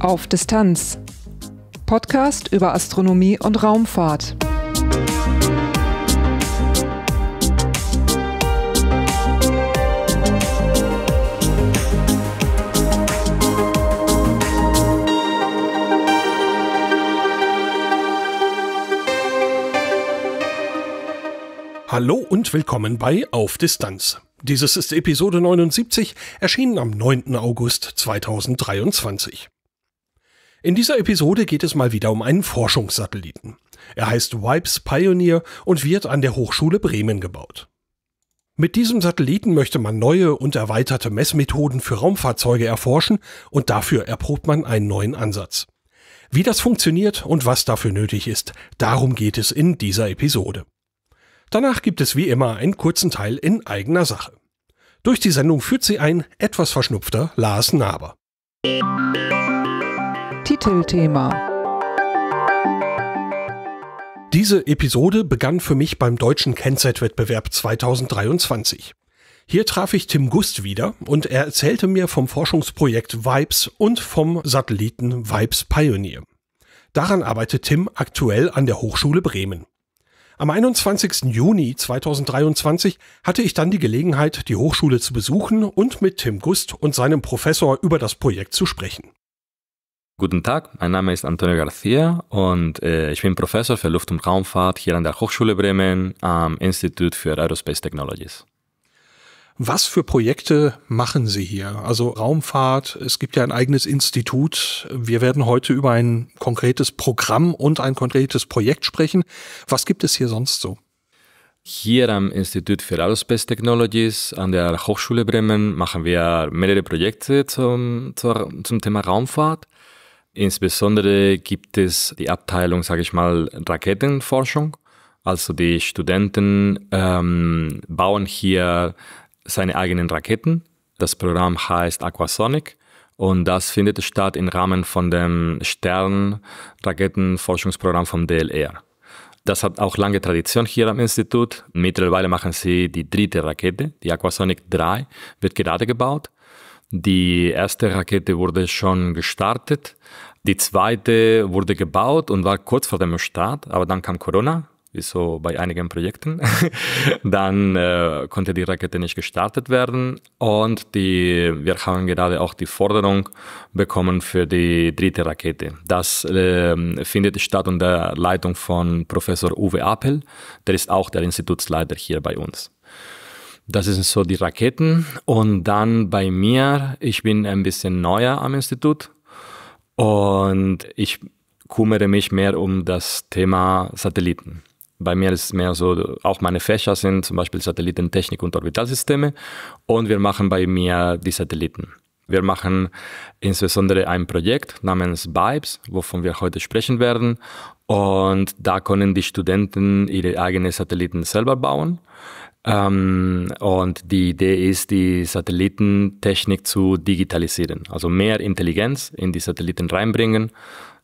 Auf Distanz. Podcast über Astronomie und Raumfahrt. Hallo und willkommen bei Auf Distanz. Dieses ist Episode 79, erschienen am 9. August 2023. In dieser Episode geht es mal wieder um einen Forschungssatelliten. Er heißt Wipes Pioneer und wird an der Hochschule Bremen gebaut. Mit diesem Satelliten möchte man neue und erweiterte Messmethoden für Raumfahrzeuge erforschen und dafür erprobt man einen neuen Ansatz. Wie das funktioniert und was dafür nötig ist, darum geht es in dieser Episode. Danach gibt es wie immer einen kurzen Teil in eigener Sache. Durch die Sendung führt sie ein etwas verschnupfter Lars Naber. Titelthema. Diese Episode begann für mich beim deutschen Kennzeitwettbewerb 2023. Hier traf ich Tim Gust wieder und er erzählte mir vom Forschungsprojekt Vibes und vom Satelliten Vibes Pioneer. Daran arbeitet Tim aktuell an der Hochschule Bremen. Am 21. Juni 2023 hatte ich dann die Gelegenheit, die Hochschule zu besuchen und mit Tim Gust und seinem Professor über das Projekt zu sprechen. Guten Tag, mein Name ist Antonio Garcia und äh, ich bin Professor für Luft- und Raumfahrt hier an der Hochschule Bremen am Institut für Aerospace Technologies. Was für Projekte machen Sie hier? Also Raumfahrt, es gibt ja ein eigenes Institut. Wir werden heute über ein konkretes Programm und ein konkretes Projekt sprechen. Was gibt es hier sonst so? Hier am Institut für Aerospace Technologies an der Hochschule Bremen machen wir mehrere Projekte zum, zum Thema Raumfahrt. Insbesondere gibt es die Abteilung, sage ich mal, Raketenforschung. Also die Studenten ähm, bauen hier seine eigenen Raketen. Das Programm heißt Aquasonic und das findet statt im Rahmen von dem Stern-Raketenforschungsprogramm vom DLR. Das hat auch lange Tradition hier am Institut. Mittlerweile machen sie die dritte Rakete, die Aquasonic 3, wird gerade gebaut. Die erste Rakete wurde schon gestartet, die zweite wurde gebaut und war kurz vor dem Start, aber dann kam Corona, wie so bei einigen Projekten. dann äh, konnte die Rakete nicht gestartet werden und die, wir haben gerade auch die Forderung bekommen für die dritte Rakete. Das äh, findet statt unter Leitung von Professor Uwe Apel, der ist auch der Institutsleiter hier bei uns. Das sind so die Raketen und dann bei mir, ich bin ein bisschen neuer am Institut und ich kümmere mich mehr um das Thema Satelliten. Bei mir ist es mehr so, auch meine Fächer sind zum Beispiel Satellitentechnik und Orbitalsysteme und wir machen bei mir die Satelliten. Wir machen insbesondere ein Projekt namens Vibes, wovon wir heute sprechen werden. Und da können die Studenten ihre eigenen Satelliten selber bauen. Ähm, und die Idee ist, die Satellitentechnik zu digitalisieren, also mehr Intelligenz in die Satelliten reinbringen,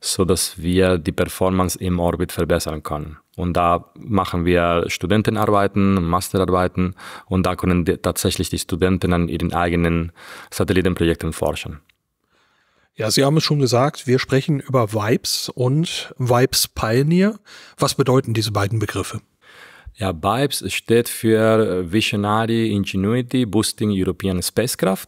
sodass wir die Performance im Orbit verbessern können. Und da machen wir Studentenarbeiten, Masterarbeiten und da können die, tatsächlich die Studenten an ihren eigenen Satellitenprojekten forschen. Ja, Sie haben es schon gesagt, wir sprechen über Vibes und Vibes Pioneer. Was bedeuten diese beiden Begriffe? Ja, BIPES steht für äh, Visionary Ingenuity Boosting European Spacecraft.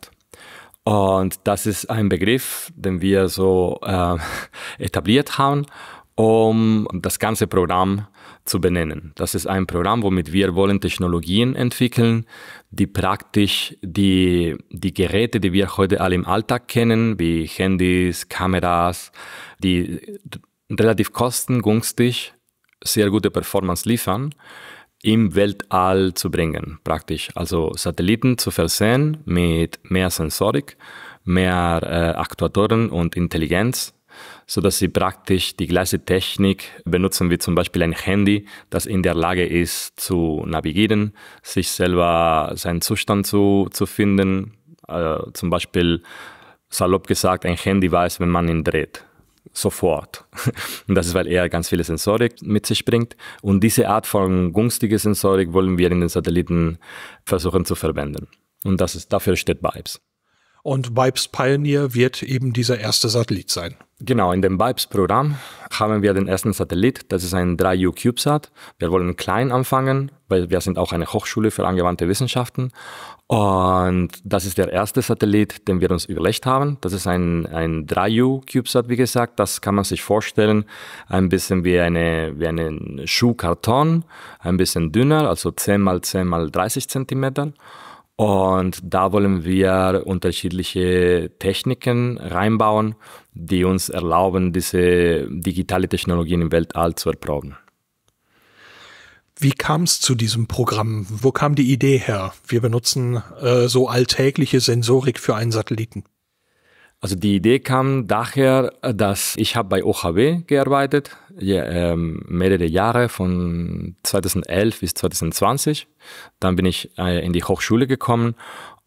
Und das ist ein Begriff, den wir so äh, etabliert haben, um das ganze Programm zu benennen. Das ist ein Programm, womit wir wollen Technologien entwickeln, die praktisch die, die Geräte, die wir heute alle im Alltag kennen, wie Handys, Kameras, die relativ kostengünstig sehr gute Performance liefern, im Weltall zu bringen, praktisch. Also Satelliten zu versehen mit mehr Sensorik, mehr äh, Aktuatoren und Intelligenz, so dass sie praktisch die gleiche Technik benutzen wie zum Beispiel ein Handy, das in der Lage ist zu navigieren, sich selber seinen Zustand zu, zu finden. Äh, zum Beispiel, salopp gesagt, ein Handy weiß, wenn man ihn dreht sofort. Und das ist, weil er ganz viele Sensorik mit sich bringt. Und diese Art von günstiger Sensorik wollen wir in den Satelliten versuchen zu verwenden. Und das ist, dafür steht Vibes. Und Vibes Pioneer wird eben dieser erste Satellit sein. Genau, in dem Vibes-Programm haben wir den ersten Satellit. Das ist ein 3U-CubeSat. Wir wollen klein anfangen, weil wir sind auch eine Hochschule für angewandte Wissenschaften. Und das ist der erste Satellit, den wir uns überlegt haben. Das ist ein, ein 3U-CubeSat, wie gesagt. Das kann man sich vorstellen, ein bisschen wie, eine, wie einen Schuhkarton, ein bisschen dünner, also 10 mal 10 mal 30 Zentimeter. Und da wollen wir unterschiedliche Techniken reinbauen, die uns erlauben, diese digitale Technologien im Weltall zu erproben. Wie kam es zu diesem Programm? Wo kam die Idee her? Wir benutzen äh, so alltägliche Sensorik für einen Satelliten. Also die Idee kam daher, dass ich habe bei OHW gearbeitet, ja, ähm, mehrere Jahre von 2011 bis 2020. Dann bin ich äh, in die Hochschule gekommen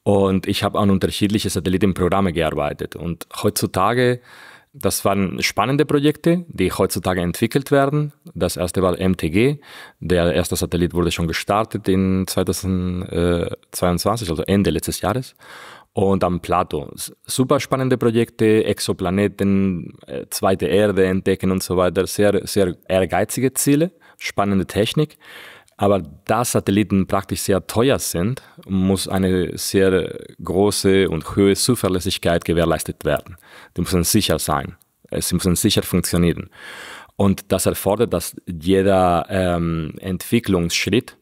und ich habe an unterschiedliche Satellitenprogramme gearbeitet. Und heutzutage, das waren spannende Projekte, die heutzutage entwickelt werden. Das erste war MTG. Der erste Satellit wurde schon gestartet in 2022, äh, also Ende letztes Jahres und am Plato. Super spannende Projekte, Exoplaneten, äh, zweite Erde entdecken und so weiter. Sehr, sehr ehrgeizige Ziele, spannende Technik. Aber da Satelliten praktisch sehr teuer sind, muss eine sehr große und hohe Zuverlässigkeit gewährleistet werden. Die müssen sicher sein. Äh, sie müssen sicher funktionieren. Und das erfordert, dass jeder ähm, Entwicklungsschritt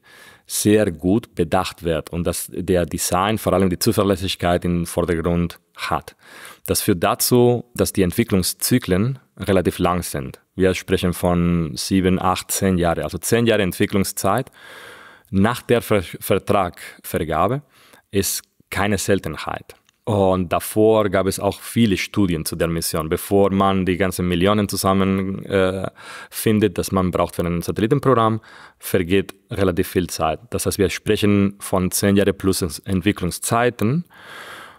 sehr gut bedacht wird und dass der Design vor allem die Zuverlässigkeit im Vordergrund hat. Das führt dazu, dass die Entwicklungszyklen relativ lang sind. Wir sprechen von sieben, acht, zehn Jahre, also zehn Jahre Entwicklungszeit. Nach der Ver Vertragvergabe ist keine Seltenheit. Und davor gab es auch viele Studien zu der Mission, bevor man die ganzen Millionen zusammen äh, findet, dass man braucht für ein Satellitenprogramm, vergeht relativ viel Zeit. Das heißt, wir sprechen von zehn Jahre plus Entwicklungszeiten.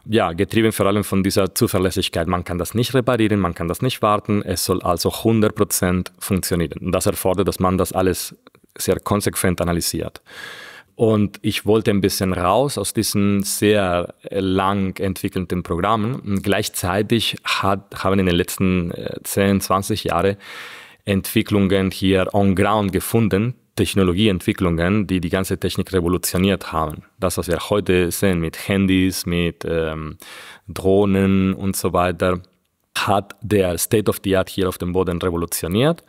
Ja, getrieben vor allem von dieser Zuverlässigkeit. Man kann das nicht reparieren, man kann das nicht warten. Es soll also 100% funktionieren. Und das erfordert, dass man das alles sehr konsequent analysiert. Und ich wollte ein bisschen raus aus diesen sehr äh, lang entwickelten Programmen. Und gleichzeitig hat, haben in den letzten 10, 20 Jahren Entwicklungen hier on ground gefunden, Technologieentwicklungen, die die ganze Technik revolutioniert haben. Das, was wir heute sehen mit Handys, mit ähm, Drohnen und so weiter, hat der State of the Art hier auf dem Boden revolutioniert.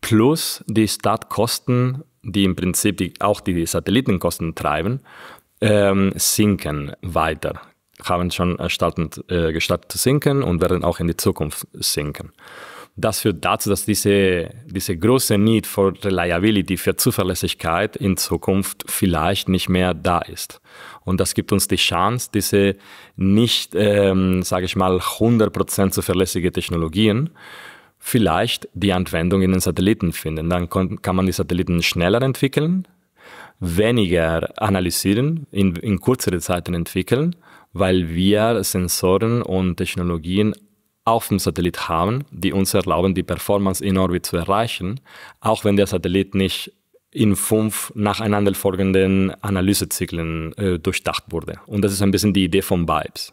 Plus die Startkosten die im Prinzip die, auch die Satellitenkosten treiben, ähm, sinken weiter, haben schon startend, äh, gestartet zu sinken und werden auch in die Zukunft sinken. Das führt dazu, dass diese, diese große Need for Reliability, für Zuverlässigkeit in Zukunft vielleicht nicht mehr da ist. Und das gibt uns die Chance, diese nicht, ähm, sage ich mal, 100% zuverlässige Technologien vielleicht die Anwendung in den Satelliten finden. Dann kann man die Satelliten schneller entwickeln, weniger analysieren, in, in kürzeren Zeiten entwickeln, weil wir Sensoren und Technologien auf dem Satellit haben, die uns erlauben, die Performance in Orbit zu erreichen, auch wenn der Satellit nicht in fünf nacheinander folgenden Analysezyklen äh, durchdacht wurde. Und das ist ein bisschen die Idee von Vibes.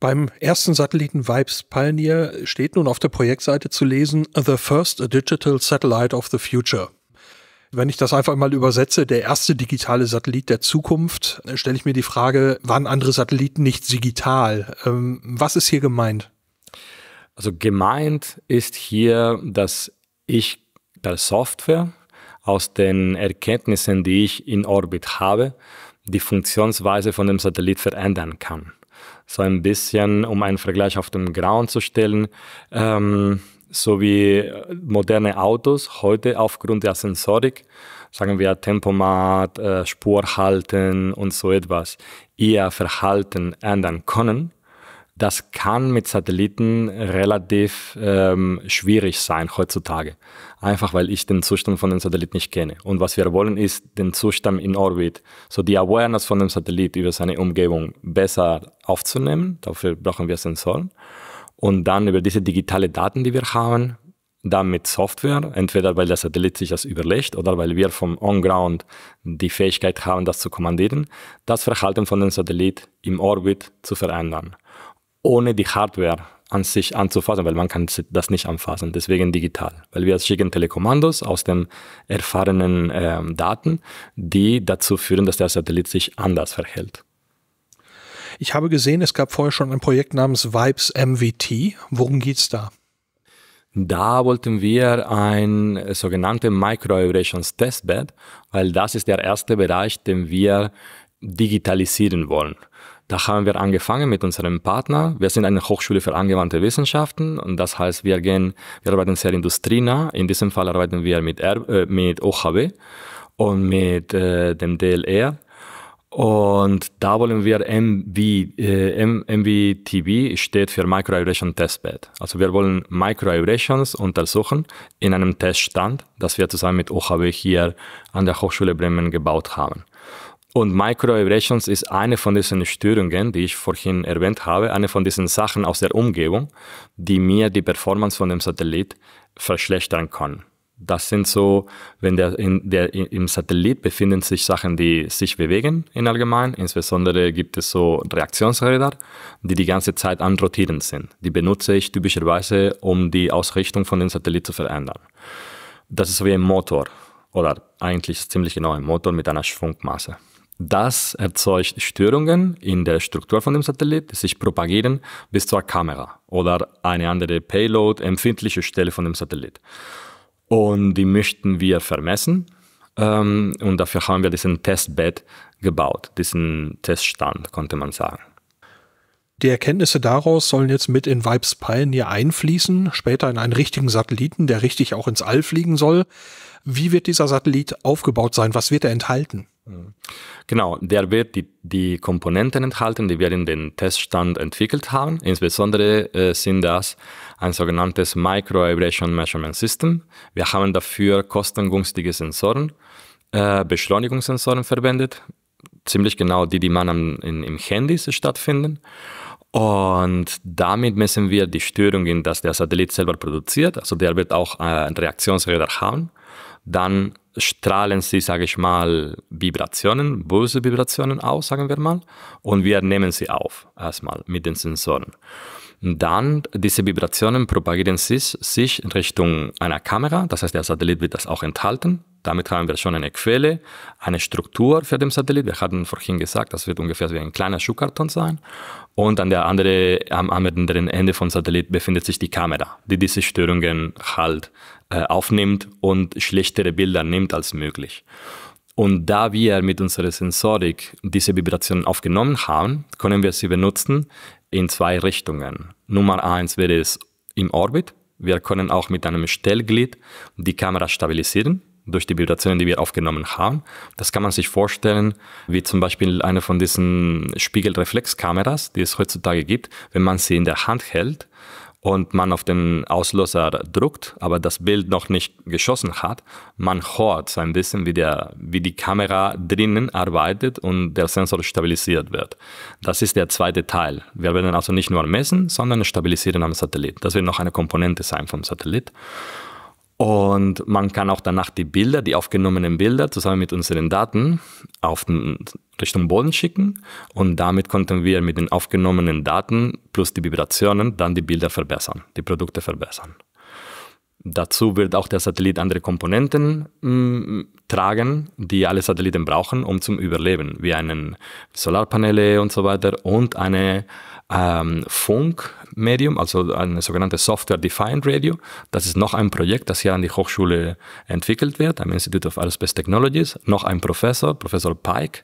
Beim ersten Satelliten Vibes Pioneer steht nun auf der Projektseite zu lesen The First Digital Satellite of the Future. Wenn ich das einfach mal übersetze, der erste digitale Satellit der Zukunft, äh, stelle ich mir die Frage, waren andere Satelliten nicht digital? Ähm, was ist hier gemeint? Also gemeint ist hier, dass ich per Software aus den Erkenntnissen, die ich in Orbit habe, die Funktionsweise von dem Satellit verändern kann so ein bisschen, um einen Vergleich auf den Ground zu stellen, ähm, so wie äh, moderne Autos heute aufgrund der Sensorik, sagen wir Tempomat, äh, halten und so etwas, ihr Verhalten ändern können, das kann mit Satelliten relativ ähm, schwierig sein heutzutage. Einfach weil ich den Zustand von dem Satellit nicht kenne. Und was wir wollen, ist den Zustand in Orbit, so die Awareness von dem Satellit über seine Umgebung besser aufzunehmen. Dafür brauchen wir Sensoren. Und dann über diese digitale Daten, die wir haben, dann mit Software, entweder weil der Satellit sich das überlegt oder weil wir vom On-Ground die Fähigkeit haben, das zu kommandieren, das Verhalten von dem Satellit im Orbit zu verändern ohne die Hardware an sich anzufassen, weil man kann das nicht anfassen, deswegen digital. Weil wir schicken Telekommandos aus den erfahrenen äh, Daten, die dazu führen, dass der Satellit sich anders verhält. Ich habe gesehen, es gab vorher schon ein Projekt namens Vibes MVT. Worum geht's da? Da wollten wir ein sogenanntes Micro Microaerations Testbed, weil das ist der erste Bereich, den wir digitalisieren wollen. Da haben wir angefangen mit unserem Partner. Wir sind eine Hochschule für angewandte Wissenschaften und das heißt, wir gehen, wir arbeiten sehr industrienah. In diesem Fall arbeiten wir mit, R, äh, mit OHW und mit äh, dem DLR. E und da wollen wir MV, äh, MVTB steht für Microaeration Testbed. Also wir wollen Microaerations untersuchen in einem Teststand, das wir zusammen mit OHW hier an der Hochschule Bremen gebaut haben. Und Microvibrations ist eine von diesen Störungen, die ich vorhin erwähnt habe, eine von diesen Sachen aus der Umgebung, die mir die Performance von dem Satellit verschlechtern kann. Das sind so, wenn der, in, der, im Satellit befinden sich Sachen, die sich bewegen in allgemein. Insbesondere gibt es so Reaktionsräder, die die ganze Zeit am sind. Die benutze ich typischerweise, um die Ausrichtung von dem Satellit zu verändern. Das ist so wie ein Motor oder eigentlich ziemlich genau ein Motor mit einer Schwungmasse. Das erzeugt Störungen in der Struktur von dem Satellit, die sich propagieren bis zur Kamera oder eine andere Payload, empfindliche Stelle von dem Satellit. Und die möchten wir vermessen. Ähm, und dafür haben wir diesen Testbed gebaut, diesen Teststand, konnte man sagen. Die Erkenntnisse daraus sollen jetzt mit in Vibes Pioneer einfließen, später in einen richtigen Satelliten, der richtig auch ins All fliegen soll. Wie wird dieser Satellit aufgebaut sein? Was wird er enthalten? Genau, der wird die, die Komponenten enthalten, die wir in den Teststand entwickelt haben. Insbesondere äh, sind das ein sogenanntes Micro Vibration Measurement System. Wir haben dafür kostengünstige Sensoren, äh, Beschleunigungssensoren verwendet, ziemlich genau die, die man am, in, im Handy stattfinden. Und damit messen wir die Störungen, dass der Satellit selber produziert. Also der wird auch äh, ein Reaktionsräder haben. Dann strahlen sie, sage ich mal, Vibrationen, böse Vibrationen aus, sagen wir mal, und wir nehmen sie auf, erstmal mit den Sensoren. Dann diese Vibrationen propagieren sich, in Richtung einer Kamera, das heißt der Satellit wird das auch enthalten. Damit haben wir schon eine Quelle, eine Struktur für den Satellit. Wir hatten vorhin gesagt, das wird ungefähr wie ein kleiner Schuhkarton sein. Und an der andere, am anderen Ende vom Satellit befindet sich die Kamera, die diese Störungen halt äh, aufnimmt und schlechtere Bilder nimmt als möglich. Und da wir mit unserer Sensorik diese Vibrationen aufgenommen haben, können wir sie benutzen in zwei Richtungen. Nummer eins wäre es im Orbit. Wir können auch mit einem Stellglied die Kamera stabilisieren durch die Vibrationen, die wir aufgenommen haben. Das kann man sich vorstellen, wie zum Beispiel eine von diesen Spiegelreflexkameras, die es heutzutage gibt. Wenn man sie in der Hand hält, und man auf den Auslöser drückt, aber das Bild noch nicht geschossen hat, man hört so ein bisschen, wie, der, wie die Kamera drinnen arbeitet und der Sensor stabilisiert wird. Das ist der zweite Teil. Wir werden also nicht nur messen, sondern stabilisieren am Satellit. Das wird noch eine Komponente sein vom Satellit. Und man kann auch danach die Bilder, die aufgenommenen Bilder zusammen mit unseren Daten auf den Richtung Boden schicken und damit konnten wir mit den aufgenommenen Daten plus die Vibrationen dann die Bilder verbessern, die Produkte verbessern. Dazu wird auch der Satellit andere Komponenten mh, mm, tragen, die alle Satelliten brauchen, um zum Überleben, wie einen Solarpaneele und so weiter und eine ähm, Funkmedium, also eine sogenannte Software-Defined Radio. Das ist noch ein Projekt, das hier an die Hochschule entwickelt wird, am Institute of Aerospace Technologies. Noch ein Professor, Professor Pike,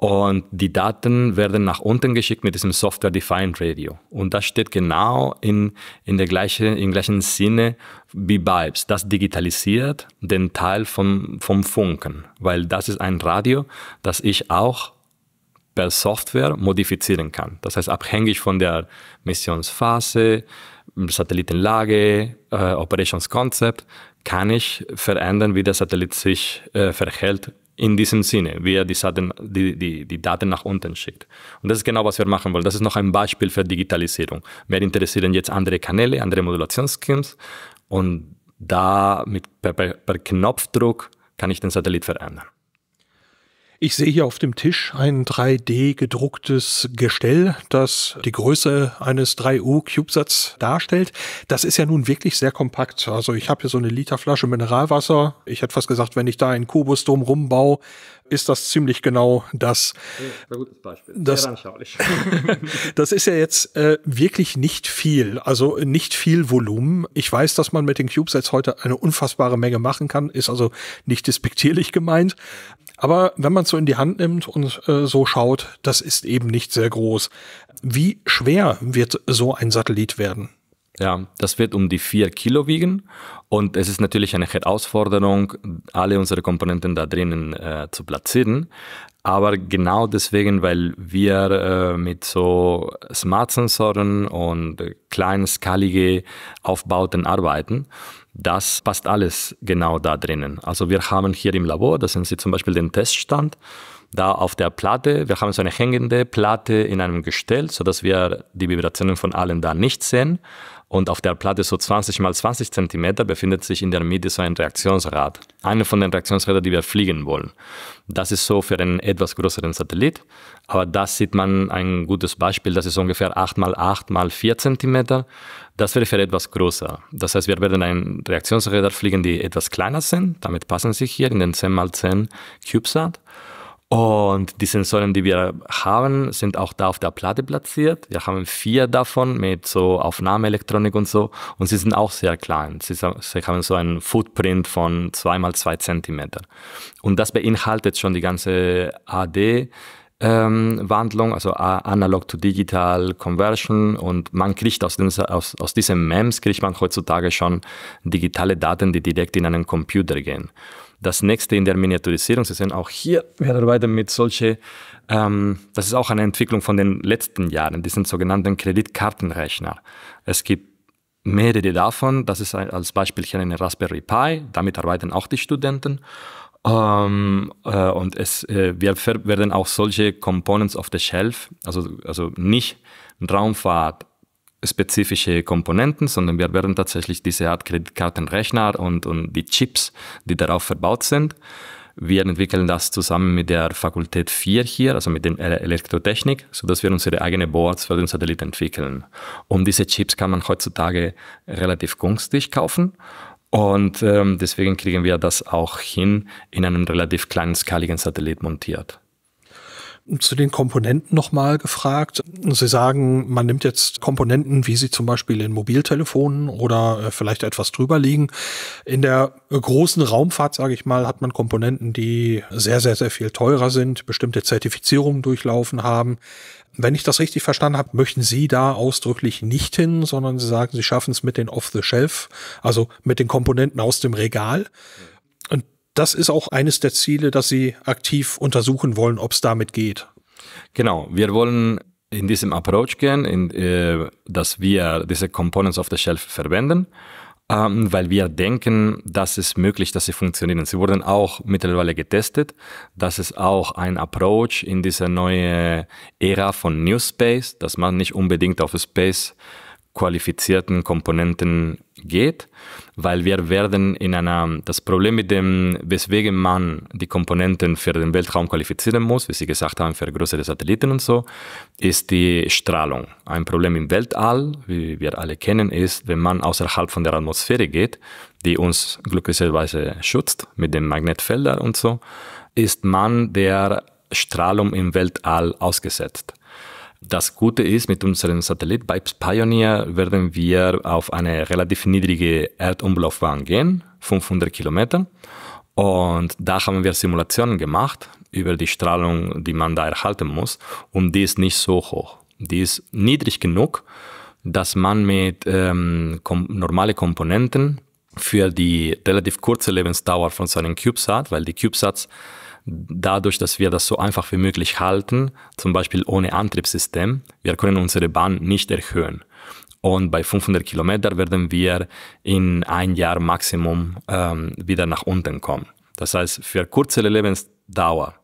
und die Daten werden nach unten geschickt mit diesem Software Defined Radio. Und das steht genau in, in der gleichen, im gleichen Sinne wie Vibes. Das digitalisiert den Teil vom, vom Funken, weil das ist ein Radio, das ich auch per Software modifizieren kann. Das heißt, abhängig von der Missionsphase, Satellitenlage, äh, Concept, kann ich verändern, wie der Satellit sich äh, verhält in diesem Sinne, wie er die, Daten, die, die, die Daten nach unten schickt. Und das ist genau, was wir machen wollen. Das ist noch ein Beispiel für Digitalisierung. Mehr interessieren jetzt andere Kanäle, andere Modulationsschemes und da mit, per, per Knopfdruck kann ich den Satellit verändern. Ich sehe hier auf dem Tisch ein 3D gedrucktes Gestell, das die Größe eines 3U-Cubesats darstellt. Das ist ja nun wirklich sehr kompakt. Also ich habe hier so eine Literflasche Mineralwasser. Ich hätte fast gesagt, wenn ich da einen Kubus drum rumbaue, ist das ziemlich genau das. Ja, ein gutes Beispiel. Das, anschaulich. das ist ja jetzt äh, wirklich nicht viel, also nicht viel Volumen. Ich weiß, dass man mit den CubeSats heute eine unfassbare Menge machen kann, ist also nicht despektierlich gemeint. Aber wenn man es so in die Hand nimmt und äh, so schaut, das ist eben nicht sehr groß. Wie schwer wird so ein Satellit werden? Ja, das wird um die vier Kilo wiegen und es ist natürlich eine Herausforderung, alle unsere Komponenten da drinnen äh, zu platzieren. Aber genau deswegen, weil wir äh, mit so Smart-Sensoren und äh, kleinskalige Aufbauten arbeiten das passt alles genau da drinnen. Also wir haben hier im Labor, das sind Sie zum Beispiel den Teststand, da auf der Platte, wir haben so eine hängende Platte in einem Gestell, sodass wir die Vibrationen von allen da nicht sehen. Und auf der Platte so 20 mal 20 cm befindet sich in der Mitte so ein Reaktionsrad. Eine von den Reaktionsrädern, die wir fliegen wollen. Das ist so für einen etwas größeren Satellit. Aber das sieht man ein gutes Beispiel. Das ist ungefähr 8 mal 8 mal 4 cm. Das wäre für etwas größer. Das heißt, wir werden ein Reaktionsräder fliegen, die etwas kleiner sind. Damit passen sich hier in den 10 mal 10 CubeSat. Und die Sensoren, die wir haben, sind auch da auf der Platte platziert. Wir haben vier davon mit so Aufnahmeelektronik und so. Und sie sind auch sehr klein. Sie, sie haben so einen Footprint von zwei mal zwei Zentimeter. Und das beinhaltet schon die ganze AD. Ähm, Wandlung, also analog to digital Conversion und man kriegt aus, den, aus, aus diesen MEMS kriegt man heutzutage schon digitale Daten, die direkt in einen Computer gehen. Das nächste in der Miniaturisierung, Sie sehen auch hier, wir arbeiten mit solchen, ähm, das ist auch eine Entwicklung von den letzten Jahren, diesen sogenannten Kreditkartenrechner. Es gibt mehrere davon, das ist als Beispiel hier eine Raspberry Pi, damit arbeiten auch die Studenten. Um, ähm, äh, und es, äh, wir werden auch solche Components of the Shelf, also, also nicht Raumfahrt, spezifische Komponenten, sondern wir werden tatsächlich diese Art Kreditkartenrechner und, und die Chips, die darauf verbaut sind. Wir entwickeln das zusammen mit der Fakultät 4 hier, also mit der Elektrotechnik, sodass wir unsere eigenen Boards für den Satellit entwickeln. Und diese Chips kann man heutzutage relativ günstig kaufen. Und ähm, deswegen kriegen wir das auch hin in einem relativ kleinskaligen Satellit montiert zu den Komponenten nochmal gefragt. Sie sagen, man nimmt jetzt Komponenten, wie sie zum Beispiel in Mobiltelefonen oder äh, vielleicht etwas drüber liegen. In der großen Raumfahrt, sage ich mal, hat man Komponenten, die sehr, sehr, sehr viel teurer sind, bestimmte Zertifizierungen durchlaufen haben. Wenn ich das richtig verstanden habe, möchten Sie da ausdrücklich nicht hin, sondern Sie sagen, Sie schaffen es mit den Off-the-Shelf, also mit den Komponenten aus dem Regal. Mhm das ist auch eines der Ziele, dass Sie aktiv untersuchen wollen, ob es damit geht. Genau, wir wollen in diesem Approach gehen, in, äh, dass wir diese Components auf der Shelf verwenden, ähm, weil wir denken, dass es möglich, ist, dass sie funktionieren. Sie wurden auch mittlerweile getestet. Das ist auch ein Approach in dieser neuen Ära von New Space, dass man nicht unbedingt auf Space qualifizierten Komponenten geht, weil wir werden in einer, das Problem mit dem, weswegen man die Komponenten für den Weltraum qualifizieren muss, wie Sie gesagt haben, für größere Satelliten und so, ist die Strahlung. Ein Problem im Weltall, wie wir alle kennen, ist, wenn man außerhalb von der Atmosphäre geht, die uns glücklicherweise schützt mit den Magnetfeldern und so, ist man der Strahlung im Weltall ausgesetzt. Das Gute ist, mit unserem Satellit Vibes Pioneer werden wir auf eine relativ niedrige Erdumlaufbahn gehen, 500 Kilometer. Und da haben wir Simulationen gemacht über die Strahlung, die man da erhalten muss. Und die ist nicht so hoch. Die ist niedrig genug, dass man mit ähm, kom normalen Komponenten für die relativ kurze Lebensdauer von so einem CubeSat, weil die CubeSats Dadurch, dass wir das so einfach wie möglich halten, zum Beispiel ohne Antriebssystem, wir können unsere Bahn nicht erhöhen. Und bei 500 Kilometer werden wir in ein Jahr Maximum ähm, wieder nach unten kommen. Das heißt, für kurze Lebensdauer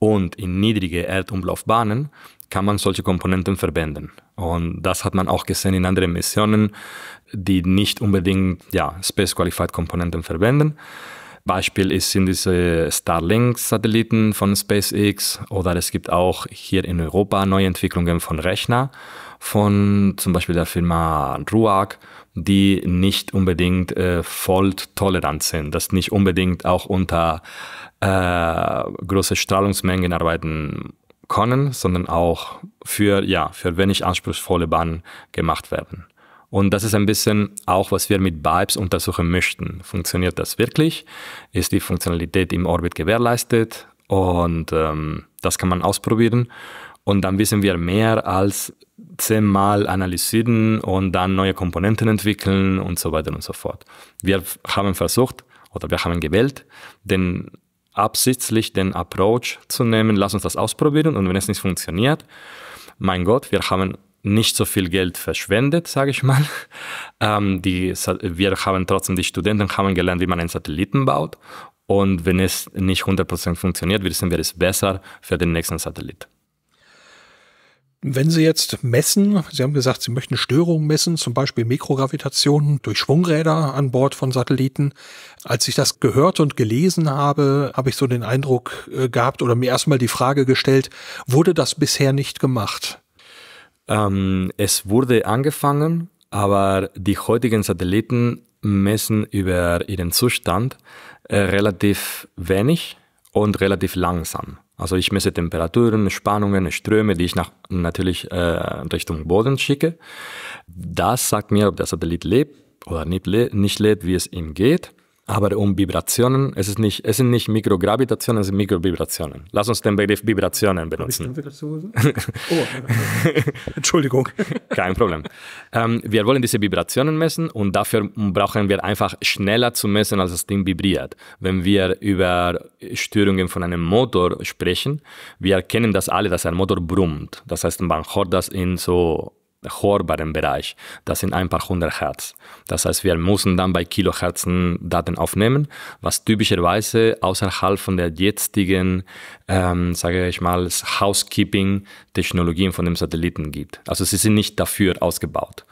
und in niedrige Erdumlaufbahnen kann man solche Komponenten verwenden. Und das hat man auch gesehen in anderen Missionen, die nicht unbedingt ja, Space Qualified Komponenten verwenden. Beispiel ist, sind diese Starlink-Satelliten von SpaceX oder es gibt auch hier in Europa Neuentwicklungen von Rechner von zum Beispiel der Firma Ruag, die nicht unbedingt äh, fault-tolerant sind, dass nicht unbedingt auch unter äh, große Strahlungsmengen arbeiten können, sondern auch für, ja, für wenig anspruchsvolle Bahnen gemacht werden. Und das ist ein bisschen auch, was wir mit Vibes untersuchen möchten. Funktioniert das wirklich? Ist die Funktionalität im Orbit gewährleistet? Und ähm, das kann man ausprobieren. Und dann wissen wir mehr als zehnmal analysieren und dann neue Komponenten entwickeln und so weiter und so fort. Wir haben versucht oder wir haben gewählt, den absichtlich den Approach zu nehmen, lass uns das ausprobieren und wenn es nicht funktioniert, mein Gott, wir haben nicht so viel Geld verschwendet, sage ich mal. Ähm, die, wir haben trotzdem, die Studenten haben gelernt, wie man einen Satelliten baut. Und wenn es nicht 100% funktioniert, wissen wir es besser für den nächsten Satellit. Wenn Sie jetzt messen, Sie haben gesagt, Sie möchten Störungen messen, zum Beispiel Mikrogravitationen durch Schwungräder an Bord von Satelliten. Als ich das gehört und gelesen habe, habe ich so den Eindruck äh, gehabt oder mir erstmal die Frage gestellt, wurde das bisher nicht gemacht? Ähm, es wurde angefangen, aber die heutigen Satelliten messen über ihren Zustand äh, relativ wenig und relativ langsam. Also ich messe Temperaturen, Spannungen, Ströme, die ich nach, natürlich äh, Richtung Boden schicke. Das sagt mir, ob der Satellit lebt oder nicht, nicht lebt, wie es ihm geht. Aber um Vibrationen, es, ist nicht, es sind nicht Mikrogravitationen, es sind Mikrovibrationen. Lass uns den Begriff Vibrationen benutzen. oh, Entschuldigung. Kein Problem. Ähm, wir wollen diese Vibrationen messen und dafür brauchen wir einfach schneller zu messen, als das Ding vibriert. Wenn wir über Störungen von einem Motor sprechen, wir erkennen das alle, dass ein Motor brummt. Das heißt, man hört das in so hörbaren Bereich. Das sind ein paar hundert Hertz. Das heißt, wir müssen dann bei Kilohertzen Daten aufnehmen, was typischerweise außerhalb von der jetzigen, ähm, sage ich mal, Housekeeping-Technologien von dem Satelliten gibt. Also sie sind nicht dafür ausgebaut.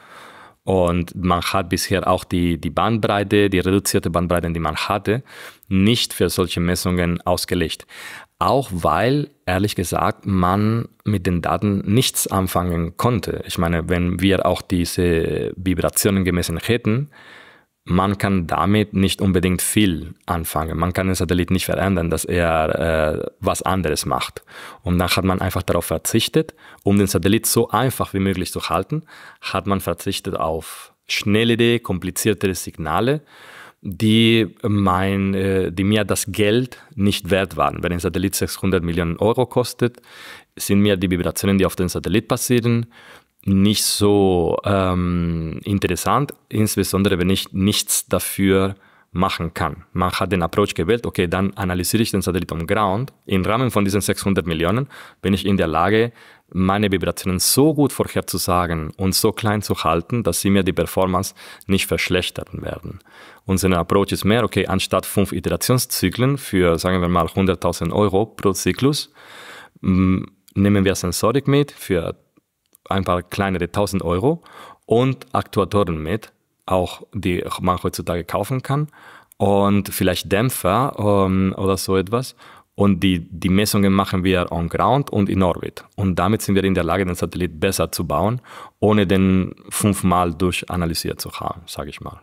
Und man hat bisher auch die, die Bandbreite, die reduzierte Bandbreite, die man hatte, nicht für solche Messungen ausgelegt. Auch weil, ehrlich gesagt, man mit den Daten nichts anfangen konnte. Ich meine, wenn wir auch diese Vibrationen gemessen hätten, man kann damit nicht unbedingt viel anfangen. Man kann den Satellit nicht verändern, dass er äh, was anderes macht. Und dann hat man einfach darauf verzichtet, um den Satellit so einfach wie möglich zu halten, hat man verzichtet auf schnellere, kompliziertere Signale, die, mein, äh, die mir das Geld nicht wert waren. Wenn ein Satellit 600 Millionen Euro kostet, sind mir die Vibrationen, die auf den Satellit passieren, nicht so ähm, interessant, insbesondere wenn ich nichts dafür machen kann. Man hat den Approach gewählt, okay, dann analysiere ich den Satellit on Ground. Im Rahmen von diesen 600 Millionen bin ich in der Lage, meine Vibrationen so gut vorherzusagen und so klein zu halten, dass sie mir die Performance nicht verschlechtern werden. Unser Approach ist mehr, okay, anstatt fünf Iterationszyklen für, sagen wir mal, 100.000 Euro pro Zyklus, mm, nehmen wir Sensorik mit für ein paar kleinere 1000 Euro und Aktuatoren mit, auch die man heutzutage kaufen kann und vielleicht Dämpfer ähm, oder so etwas. Und die, die Messungen machen wir on ground und in Orbit. Und damit sind wir in der Lage, den Satellit besser zu bauen, ohne den fünfmal durchanalysiert zu haben, sage ich mal.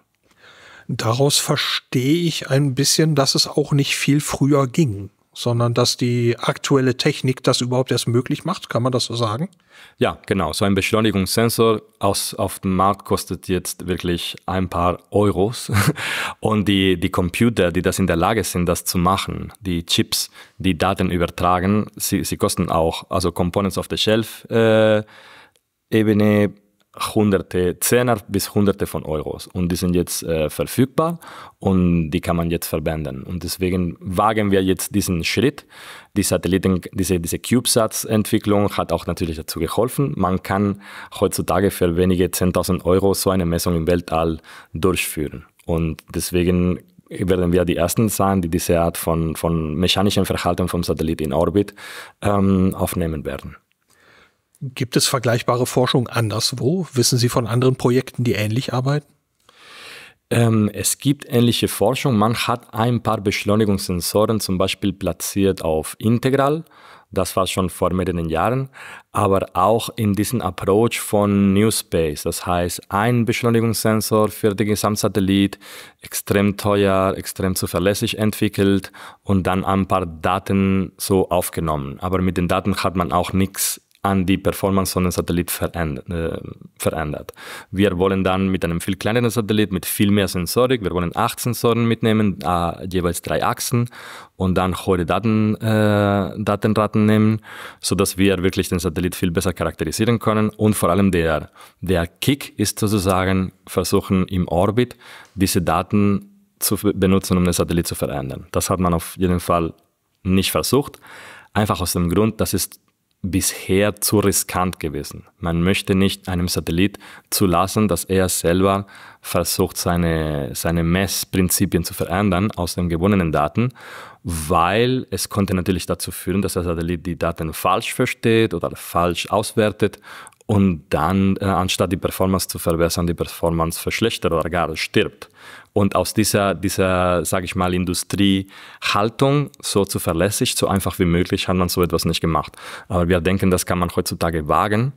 Daraus verstehe ich ein bisschen, dass es auch nicht viel früher ging sondern dass die aktuelle Technik das überhaupt erst möglich macht. Kann man das so sagen? Ja, genau. So ein Beschleunigungssensor aus, auf dem Markt kostet jetzt wirklich ein paar Euros. Und die, die Computer, die das in der Lage sind, das zu machen, die Chips, die Daten übertragen, sie, sie kosten auch, also Components of the Shelf äh, Ebene hunderte, Zehner bis hunderte von Euros. Und die sind jetzt äh, verfügbar und die kann man jetzt verwenden. Und deswegen wagen wir jetzt diesen Schritt. Die Satelliten, diese, diese CubeSats-Entwicklung hat auch natürlich dazu geholfen. Man kann heutzutage für wenige 10.000 Euro so eine Messung im Weltall durchführen. Und deswegen werden wir die Ersten sein, die diese Art von, von mechanischem Verhalten vom Satellit in Orbit ähm, aufnehmen werden. Gibt es vergleichbare Forschung anderswo? Wissen Sie von anderen Projekten, die ähnlich arbeiten? Ähm, es gibt ähnliche Forschung. Man hat ein paar Beschleunigungssensoren zum Beispiel platziert auf Integral. Das war schon vor mehreren Jahren. Aber auch in diesem Approach von New Space. Das heißt, ein Beschleunigungssensor für den Gesamtsatellit, extrem teuer, extrem zuverlässig entwickelt und dann ein paar Daten so aufgenommen. Aber mit den Daten hat man auch nichts an die Performance von einem Satellit äh, verändert. Wir wollen dann mit einem viel kleineren Satellit, mit viel mehr Sensorik, wir wollen acht Sensoren mitnehmen, äh, jeweils drei Achsen und dann hohe Daten, äh, Datenraten nehmen, sodass wir wirklich den Satellit viel besser charakterisieren können. Und vor allem der, der Kick ist sozusagen, versuchen im Orbit diese Daten zu benutzen, um den Satellit zu verändern. Das hat man auf jeden Fall nicht versucht. Einfach aus dem Grund, dass es bisher zu riskant gewesen. Man möchte nicht einem Satellit zulassen, dass er selber versucht, seine, seine Messprinzipien zu verändern aus den gewonnenen Daten, weil es konnte natürlich dazu führen, dass der Satellit die Daten falsch versteht oder falsch auswertet und dann, äh, anstatt die Performance zu verbessern, die Performance verschlechtert oder gar stirbt. Und aus dieser, dieser sage ich mal, Industriehaltung so zuverlässig, so einfach wie möglich, hat man so etwas nicht gemacht. Aber wir denken, das kann man heutzutage wagen,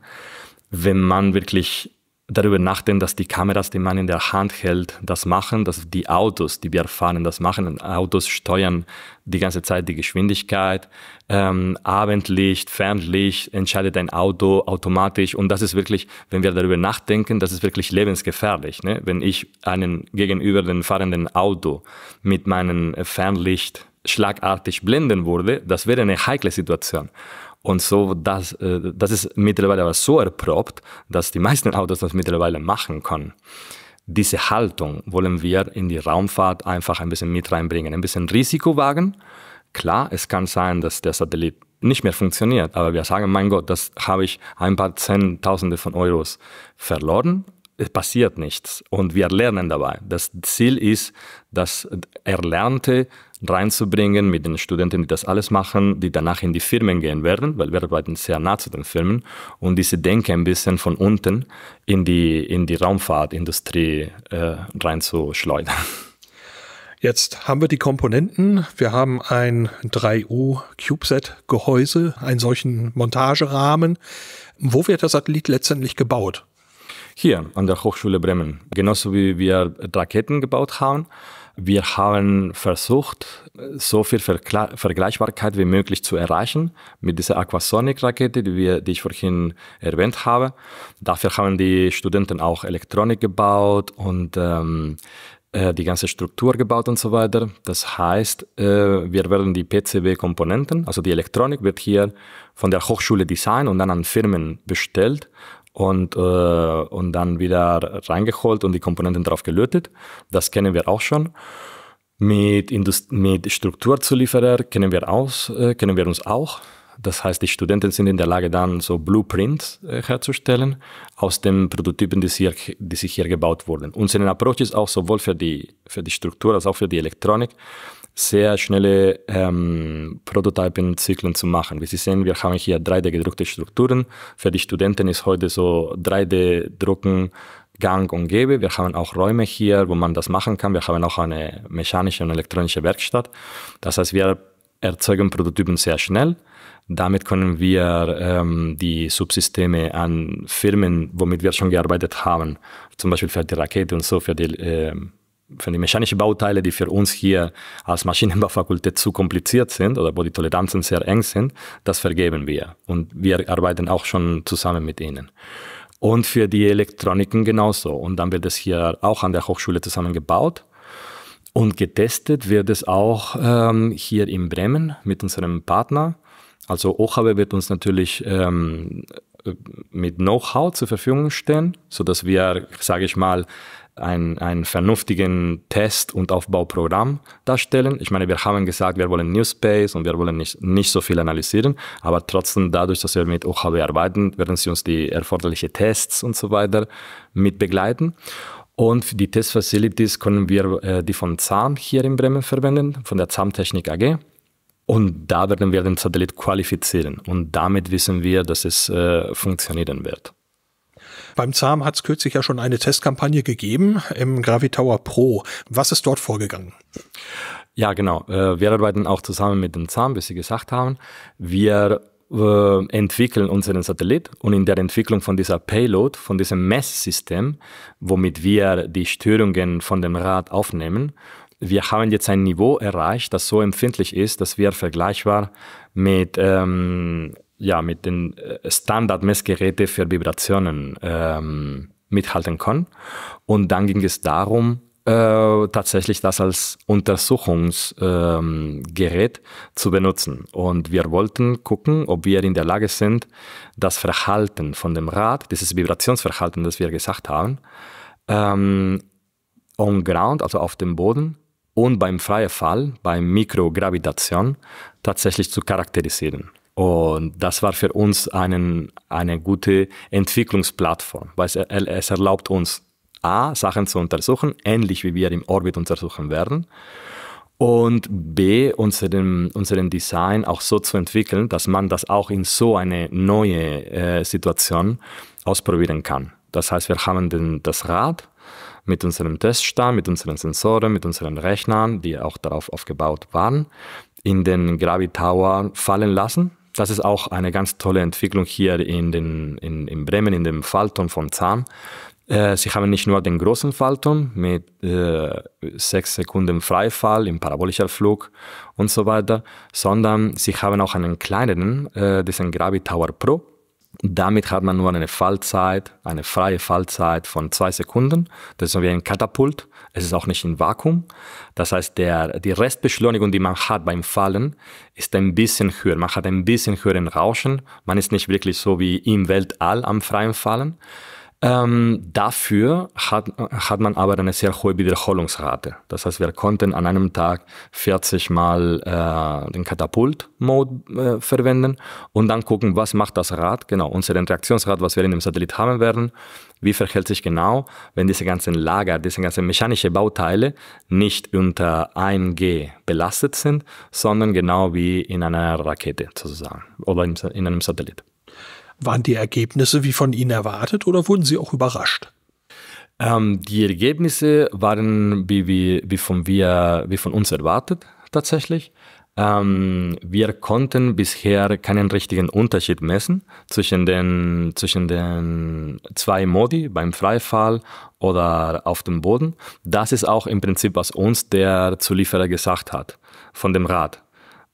wenn man wirklich darüber nachdenken, dass die Kameras, die man in der Hand hält, das machen, dass die Autos, die wir fahren, das machen. Autos steuern die ganze Zeit die Geschwindigkeit, ähm, Abendlicht, Fernlicht entscheidet ein Auto automatisch und das ist wirklich, wenn wir darüber nachdenken, das ist wirklich lebensgefährlich. Ne? Wenn ich einen gegenüber den fahrenden Auto mit meinem Fernlicht schlagartig blenden würde, das wäre eine heikle Situation. Und so, das, äh, das ist mittlerweile aber so erprobt, dass die meisten Autos das mittlerweile machen können. Diese Haltung wollen wir in die Raumfahrt einfach ein bisschen mit reinbringen. Ein bisschen Risiko wagen. Klar, es kann sein, dass der Satellit nicht mehr funktioniert, aber wir sagen, mein Gott, das habe ich ein paar Zehntausende von Euros verloren es passiert nichts und wir lernen dabei. Das Ziel ist, das Erlernte reinzubringen mit den Studenten, die das alles machen, die danach in die Firmen gehen werden, weil wir arbeiten sehr nah zu den Firmen und diese Denke ein bisschen von unten in die, in die Raumfahrtindustrie äh, reinzuschleudern. Jetzt haben wir die Komponenten. Wir haben ein 3U CubeSat Gehäuse, einen solchen Montagerahmen. Wo wird der Satellit letztendlich gebaut? hier an der Hochschule Bremen. Genauso wie wir Raketen gebaut haben, wir haben versucht, so viel Verkla Vergleichbarkeit wie möglich zu erreichen mit dieser Aquasonic-Rakete, die, die ich vorhin erwähnt habe. Dafür haben die Studenten auch Elektronik gebaut und ähm, äh, die ganze Struktur gebaut und so weiter. Das heißt, äh, wir werden die PCB-Komponenten, also die Elektronik wird hier von der Hochschule Design und dann an Firmen bestellt und, äh, und dann wieder reingeholt und die Komponenten drauf gelötet. Das kennen wir auch schon. Mit, Indust mit Strukturzulieferer kennen wir, aus, äh, kennen wir uns auch. Das heißt, die Studenten sind in der Lage, dann so Blueprints äh, herzustellen aus den Prototypen, die, hier, die sich hier gebaut wurden. Unser Approach ist auch sowohl für die, für die Struktur als auch für die Elektronik, sehr schnelle ähm, Prototyping-Zyklen zu machen. Wie Sie sehen, wir haben hier 3D-gedruckte Strukturen. Für die Studenten ist heute so 3D-Drucken gang und gäbe. Wir haben auch Räume hier, wo man das machen kann. Wir haben auch eine mechanische und elektronische Werkstatt. Das heißt, wir erzeugen Prototypen sehr schnell. Damit können wir ähm, die Subsysteme an Firmen, womit wir schon gearbeitet haben, zum Beispiel für die Rakete und so, für die äh, für die mechanischen Bauteile, die für uns hier als Maschinenbaufakultät zu kompliziert sind oder wo die Toleranzen sehr eng sind, das vergeben wir. Und wir arbeiten auch schon zusammen mit ihnen. Und für die Elektroniken genauso. Und dann wird es hier auch an der Hochschule zusammengebaut. Und getestet wird es auch ähm, hier in Bremen mit unserem Partner. Also OHW wird uns natürlich ähm, äh, mit Know-how zur Verfügung stehen, sodass wir, sage ich mal, ein, ein vernünftigen Test- und Aufbauprogramm darstellen. Ich meine, wir haben gesagt, wir wollen New Space und wir wollen nicht, nicht so viel analysieren, aber trotzdem dadurch, dass wir mit OHW arbeiten, werden sie uns die erforderlichen Tests und so weiter mit begleiten. Und für die Testfacilities können wir äh, die von ZAM hier in Bremen verwenden, von der ZAM Technik AG. Und da werden wir den Satellit qualifizieren. Und damit wissen wir, dass es äh, funktionieren wird. Beim ZAM hat es kürzlich ja schon eine Testkampagne gegeben im Gravitower Pro. Was ist dort vorgegangen? Ja, genau. Äh, wir arbeiten auch zusammen mit dem ZAM, wie Sie gesagt haben. Wir äh, entwickeln unseren Satellit und in der Entwicklung von dieser Payload, von diesem Messsystem, womit wir die Störungen von dem Rad aufnehmen, wir haben jetzt ein Niveau erreicht, das so empfindlich ist, dass wir vergleichbar mit ähm, ja, mit den äh, Standardmessgeräten für Vibrationen ähm, mithalten kann. Und dann ging es darum, äh, tatsächlich das als Untersuchungsgerät ähm, zu benutzen. Und wir wollten gucken, ob wir in der Lage sind, das Verhalten von dem Rad, dieses Vibrationsverhalten, das wir gesagt haben, ähm, on ground, also auf dem Boden, und beim freien Fall, bei Mikrogravitation, tatsächlich zu charakterisieren. Und das war für uns einen, eine gute Entwicklungsplattform, weil es, es erlaubt uns, A, Sachen zu untersuchen, ähnlich wie wir im Orbit untersuchen werden. Und B, unseren, unseren Design auch so zu entwickeln, dass man das auch in so eine neue äh, Situation ausprobieren kann. Das heißt, wir haben den, das Rad mit unserem Teststand, mit unseren Sensoren, mit unseren Rechnern, die auch darauf aufgebaut waren, in den Gravi Tower fallen lassen das ist auch eine ganz tolle Entwicklung hier in, den, in, in Bremen, in dem Fallturm von Zahn. Äh, sie haben nicht nur den großen Fallturm mit äh, sechs Sekunden Freifall im parabolischer Flug und so weiter, sondern sie haben auch einen kleineren, äh, diesen Gravi Tower Pro. Damit hat man nur eine Fallzeit, eine freie Fallzeit von zwei Sekunden. Das ist so wie ein Katapult. Es ist auch nicht im Vakuum. Das heißt, der, die Restbeschleunigung, die man hat beim Fallen, ist ein bisschen höher. Man hat ein bisschen höheren Rauschen. Man ist nicht wirklich so wie im Weltall am freien Fallen. Ähm, dafür hat, hat man aber eine sehr hohe Wiederholungsrate. Das heißt, wir konnten an einem Tag 40 Mal äh, den Katapult-Mode äh, verwenden und dann gucken, was macht das Rad, genau, unser Interaktionsrad, was wir in dem Satellit haben werden, wie verhält sich genau, wenn diese ganzen Lager, diese ganzen mechanischen Bauteile nicht unter 1G belastet sind, sondern genau wie in einer Rakete sozusagen oder in einem Satellit. Waren die Ergebnisse wie von Ihnen erwartet oder wurden Sie auch überrascht? Ähm, die Ergebnisse waren wie, wie, wie, von wir, wie von uns erwartet tatsächlich. Ähm, wir konnten bisher keinen richtigen Unterschied messen zwischen den, zwischen den zwei Modi beim Freifall oder auf dem Boden. Das ist auch im Prinzip, was uns der Zulieferer gesagt hat von dem Rad.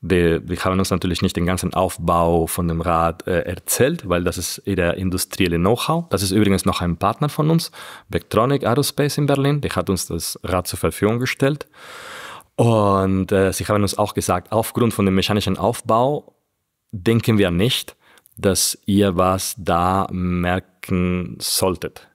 Die, die, haben uns natürlich nicht den ganzen Aufbau von dem Rad äh, erzählt, weil das ist ihr industrielle Know-how. Das ist übrigens noch ein Partner von uns, Vectronic Aerospace in Berlin. Die hat uns das Rad zur Verfügung gestellt. Und äh, sie haben uns auch gesagt, aufgrund von dem mechanischen Aufbau denken wir nicht, dass ihr was da merken solltet.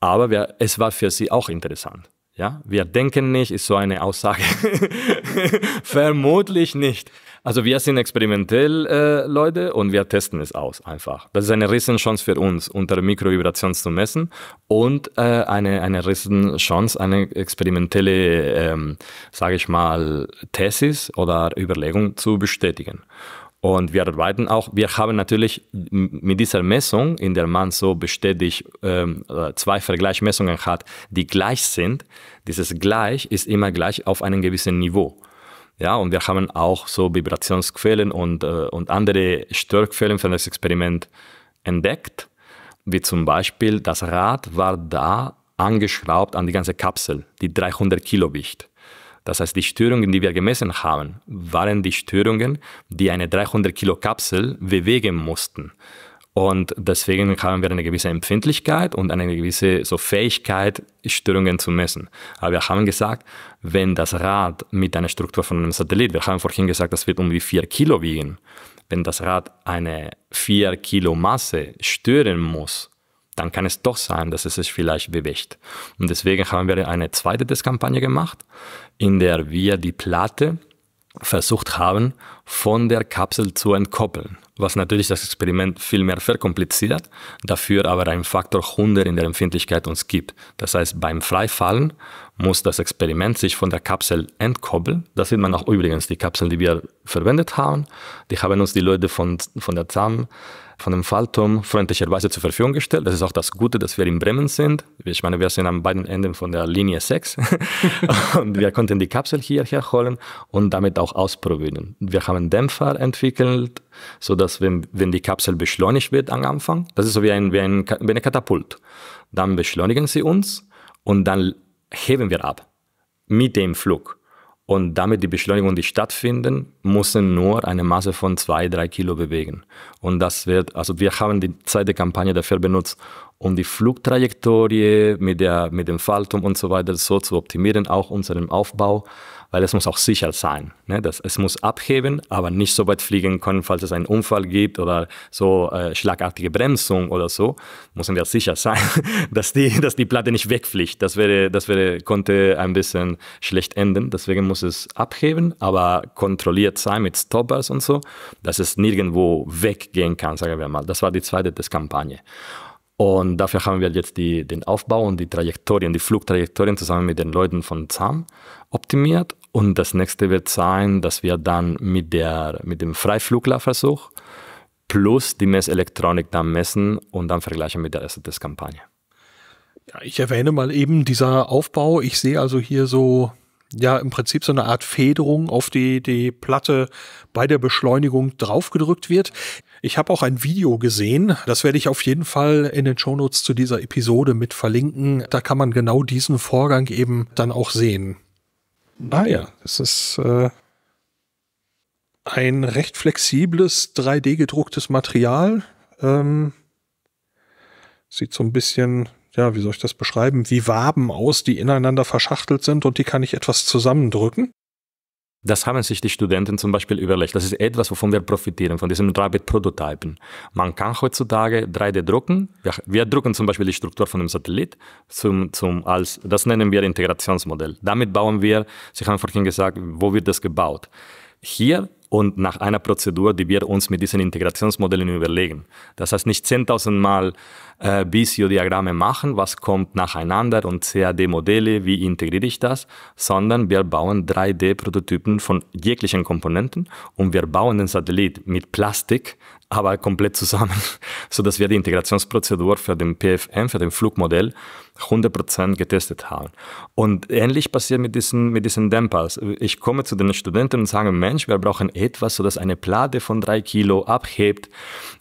Aber wir, es war für sie auch interessant. Ja, wir denken nicht, ist so eine Aussage. Vermutlich nicht. Also wir sind experimentell äh, Leute und wir testen es aus einfach. Das ist eine Riesenchance für uns, unter Mikrovibrations zu messen und äh, eine, eine Riesenchance, eine experimentelle, ähm, sage ich mal, Thesis oder Überlegung zu bestätigen. Und wir arbeiten auch, wir haben natürlich mit dieser Messung, in der man so bestätigt ähm, äh, zwei Vergleichsmessungen hat, die gleich sind. Dieses Gleich ist immer gleich auf einem gewissen Niveau. Ja, und wir haben auch so Vibrationsquellen und, äh, und andere Störquellen für das Experiment entdeckt, wie zum Beispiel das Rad war da angeschraubt an die ganze Kapsel, die 300 Kilo wiegt. Das heißt, die Störungen, die wir gemessen haben, waren die Störungen, die eine 300 Kilo Kapsel bewegen mussten. Und deswegen haben wir eine gewisse Empfindlichkeit und eine gewisse so Fähigkeit, Störungen zu messen. Aber wir haben gesagt, wenn das Rad mit einer Struktur von einem Satellit, wir haben vorhin gesagt, das wird um die 4 Kilo wiegen, wenn das Rad eine 4 Kilo Masse stören muss, dann kann es doch sein, dass es sich vielleicht bewegt. Und deswegen haben wir eine zweite Testkampagne gemacht, in der wir die Platte versucht haben, von der Kapsel zu entkoppeln, was natürlich das Experiment viel mehr verkompliziert, dafür aber einen Faktor 100 in der Empfindlichkeit uns gibt. Das heißt, beim Freifallen muss das Experiment sich von der Kapsel entkoppeln. Das sieht man auch übrigens, die Kapseln, die wir verwendet haben, die haben uns die Leute von, von der ZAM, von dem Fallturm, freundlicherweise zur Verfügung gestellt. Das ist auch das Gute, dass wir in Bremen sind. Ich meine, wir sind an beiden Enden von der Linie 6 und wir konnten die Kapsel hierher holen und damit auch ausprobieren. Wir haben Dämpfer entwickelt, sodass wenn, wenn die Kapsel beschleunigt wird am Anfang, das ist so wie ein, wie ein, wie ein Katapult, dann beschleunigen sie uns und dann heben wir ab mit dem Flug. Und damit die Beschleunigung, die stattfinden, müssen nur eine Masse von zwei, drei Kilo bewegen. Und das wird, also wir haben die Zeit der Kampagne dafür benutzt, um die Flugtrajektorie mit, der, mit dem Faltum und so weiter so zu optimieren, auch unseren Aufbau weil es muss auch sicher sein. Ne? Das, es muss abheben, aber nicht so weit fliegen können, falls es einen Unfall gibt oder so äh, schlagartige Bremsung oder so, müssen wir sicher sein, dass die, dass die Platte nicht wegfliegt. Das, wäre, das wäre, konnte ein bisschen schlecht enden. Deswegen muss es abheben, aber kontrolliert sein mit Stoppers und so, dass es nirgendwo weggehen kann, sagen wir mal. Das war die zweite Kampagne. Und dafür haben wir jetzt die, den Aufbau und die Trajektorien, die Flugtrajektorien zusammen mit den Leuten von ZAM optimiert. Und das nächste wird sein, dass wir dann mit, der, mit dem Freifluglerversuch plus die Messelektronik dann messen und dann vergleichen mit der erste kampagne Ja, ich erwähne mal eben dieser Aufbau. Ich sehe also hier so, ja, im Prinzip so eine Art Federung, auf die die Platte bei der Beschleunigung draufgedrückt wird. Ich habe auch ein Video gesehen, das werde ich auf jeden Fall in den Shownotes zu dieser Episode mit verlinken. Da kann man genau diesen Vorgang eben dann auch sehen. Ah ja, es ist äh, ein recht flexibles 3D gedrucktes Material. Ähm, sieht so ein bisschen, ja, wie soll ich das beschreiben, wie Waben aus, die ineinander verschachtelt sind und die kann ich etwas zusammendrücken. Das haben sich die Studenten zum Beispiel überlegt. Das ist etwas, wovon wir profitieren, von diesem Rabbit-Prototypen. Man kann heutzutage 3D drucken. Wir, wir, drucken zum Beispiel die Struktur von einem Satellit zum, zum, als, das nennen wir Integrationsmodell. Damit bauen wir, Sie haben vorhin gesagt, wo wird das gebaut? Hier und nach einer Prozedur, die wir uns mit diesen Integrationsmodellen überlegen. Das heißt, nicht 10.000 Mal äh, BCO-Diagramme machen, was kommt nacheinander und CAD-Modelle, wie integriere ich das, sondern wir bauen 3D-Prototypen von jeglichen Komponenten und wir bauen den Satellit mit Plastik, aber komplett zusammen, sodass wir die Integrationsprozedur für den PFM, für den Flugmodell, 100% getestet haben. Und ähnlich passiert mit diesen, mit diesen Dampers. Ich komme zu den Studenten und sage, Mensch, wir brauchen etwas, sodass eine Platte von drei Kilo abhebt,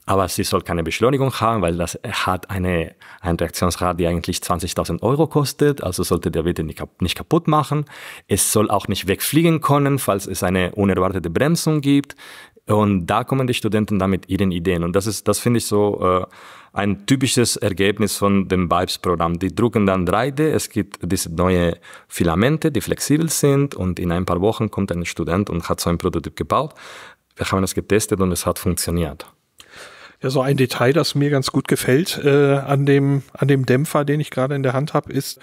aber sie soll keine Beschleunigung haben, weil das hat eine, eine Reaktionsrate, die eigentlich 20.000 Euro kostet, also sollte der bitte nicht, nicht kaputt machen. Es soll auch nicht wegfliegen können, falls es eine unerwartete Bremsung gibt. Und da kommen die Studenten dann mit ihren Ideen. Und das ist, das finde ich so äh, ein typisches Ergebnis von dem Vibes-Programm. Die drucken dann 3D, es gibt diese neue Filamente, die flexibel sind. Und in ein paar Wochen kommt ein Student und hat so ein Prototyp gebaut. Wir haben das getestet und es hat funktioniert. Ja, so ein Detail, das mir ganz gut gefällt äh, an, dem, an dem Dämpfer, den ich gerade in der Hand habe, ist,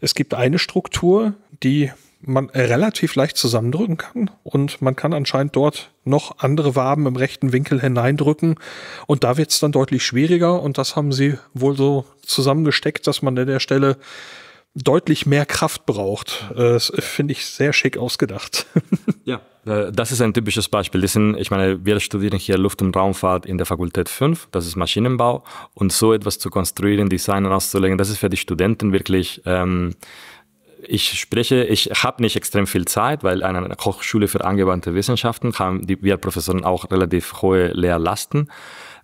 es gibt eine Struktur, die man relativ leicht zusammendrücken kann und man kann anscheinend dort noch andere Waben im rechten Winkel hineindrücken und da wird es dann deutlich schwieriger und das haben sie wohl so zusammengesteckt, dass man an der Stelle deutlich mehr Kraft braucht. Das finde ich sehr schick ausgedacht. Ja, äh, das ist ein typisches Beispiel. Sind, ich meine, wir studieren hier Luft- und Raumfahrt in der Fakultät 5, das ist Maschinenbau. Und so etwas zu konstruieren, Designen auszulegen, das ist für die Studenten wirklich ähm, ich spreche, ich habe nicht extrem viel Zeit, weil an einer Hochschule für angewandte Wissenschaften haben die, wir Professoren auch relativ hohe Lehrlasten.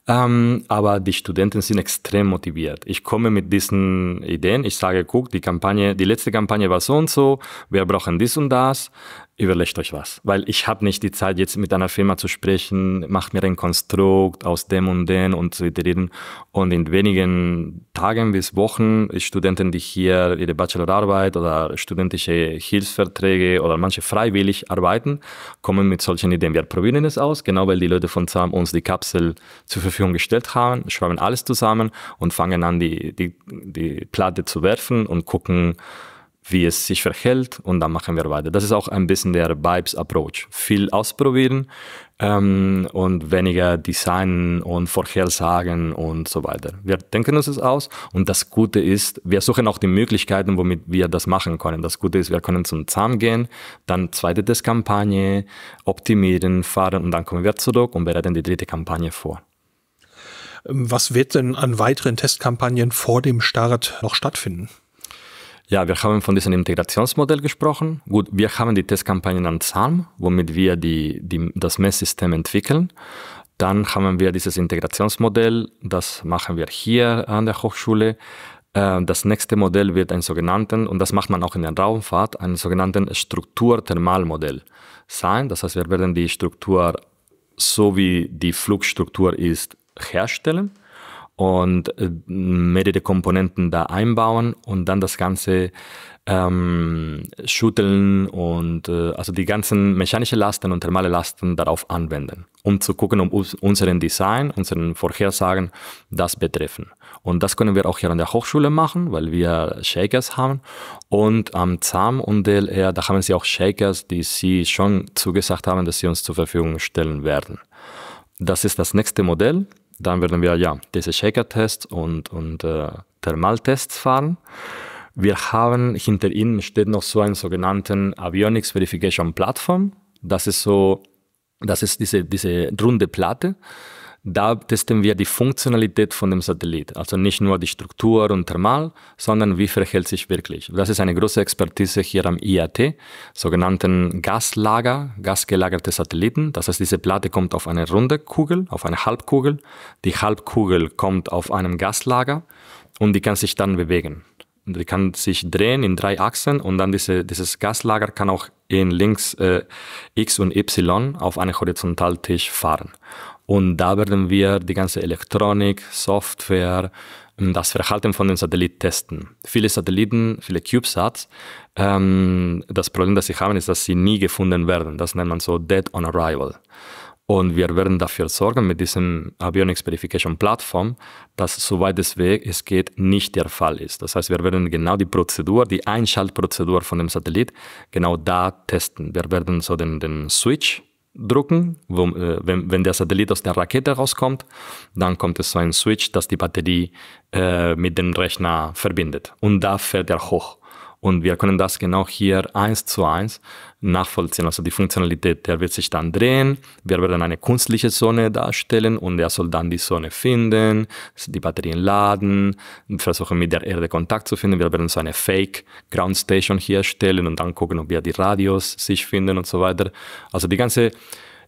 Ähm, aber die Studenten sind extrem motiviert. Ich komme mit diesen Ideen. Ich sage, guck, die Kampagne, die letzte Kampagne war so und so. Wir brauchen dies und das überlegt euch was, weil ich habe nicht die Zeit, jetzt mit einer Firma zu sprechen, macht mir ein Konstrukt aus dem und dem und zu iterieren. Und in wenigen Tagen bis Wochen, Studenten, die hier ihre Bachelorarbeit oder studentische Hilfsverträge oder manche freiwillig arbeiten, kommen mit solchen Ideen. Wir probieren es aus, genau weil die Leute von ZAM uns die Kapsel zur Verfügung gestellt haben, schreiben alles zusammen und fangen an, die, die, die Platte zu werfen und gucken, wie es sich verhält und dann machen wir weiter. Das ist auch ein bisschen der Vibes-Approach. Viel ausprobieren ähm, und weniger designen und vorhersagen und so weiter. Wir denken uns das aus und das Gute ist, wir suchen auch die Möglichkeiten, womit wir das machen können. Das Gute ist, wir können zum Zahn gehen, dann zweite Testkampagne, optimieren, fahren und dann kommen wir zurück und bereiten die dritte Kampagne vor. Ähm, was wird denn an weiteren Testkampagnen vor dem Start noch stattfinden? Ja, wir haben von diesem Integrationsmodell gesprochen. Gut, wir haben die Testkampagnen an ZAM, womit wir die, die, das Messsystem entwickeln. Dann haben wir dieses Integrationsmodell, das machen wir hier an der Hochschule. Äh, das nächste Modell wird ein sogenannten, und das macht man auch in der Raumfahrt, ein sogenannten Strukturthermalmodell sein. Das heißt, wir werden die Struktur so wie die Flugstruktur ist herstellen und äh, mehrere Komponenten da einbauen und dann das Ganze ähm, schütteln und äh, also die ganzen mechanischen Lasten und thermale Lasten darauf anwenden, um zu gucken, um unseren Design, unseren Vorhersagen das betreffen. Und das können wir auch hier an der Hochschule machen, weil wir Shakers haben. Und am ZAM und DLR, da haben sie auch Shakers, die sie schon zugesagt haben, dass sie uns zur Verfügung stellen werden. Das ist das nächste Modell. Dann werden wir ja diese Shaker-Tests und, und äh, Thermaltests fahren. Wir haben hinter ihnen steht noch so einen sogenannten Avionics Verification Platform. Das ist so, das ist diese, diese runde Platte da testen wir die Funktionalität von dem Satellit, also nicht nur die Struktur und Thermal, sondern wie verhält sich wirklich. Das ist eine große Expertise hier am IAT, sogenannten Gaslager, gasgelagerte Satelliten. Das heißt, diese Platte kommt auf eine runde Kugel, auf eine Halbkugel. Die Halbkugel kommt auf einem Gaslager und die kann sich dann bewegen. Die kann sich drehen in drei Achsen und dann diese, dieses Gaslager kann auch in links äh, X und Y auf einen Horizontaltisch fahren. Und da werden wir die ganze Elektronik, Software, ähm, das Verhalten von den Satelliten testen. Viele Satelliten, viele CubeSats, ähm, das Problem, das sie haben, ist, dass sie nie gefunden werden. Das nennt man so Dead on Arrival. Und wir werden dafür sorgen mit diesem Avionics Verification Plattform, dass soweit es Weg es geht, nicht der Fall ist. Das heißt, wir werden genau die Prozedur, die Einschaltprozedur von dem Satellit, genau da testen. Wir werden so den, den Switch drucken. Äh, wenn, wenn der Satellit aus der Rakete rauskommt, dann kommt es so ein Switch, das die Batterie äh, mit dem Rechner verbindet. Und da fährt er hoch. Und wir können das genau hier eins zu eins nachvollziehen. Also die Funktionalität, der wird sich dann drehen, wir werden eine künstliche Sonne darstellen und er soll dann die Sonne finden, die Batterien laden, versuchen mit der Erde Kontakt zu finden. Wir werden so eine Fake Ground Station herstellen und dann gucken, ob wir die Radios sich finden und so weiter. Also die ganze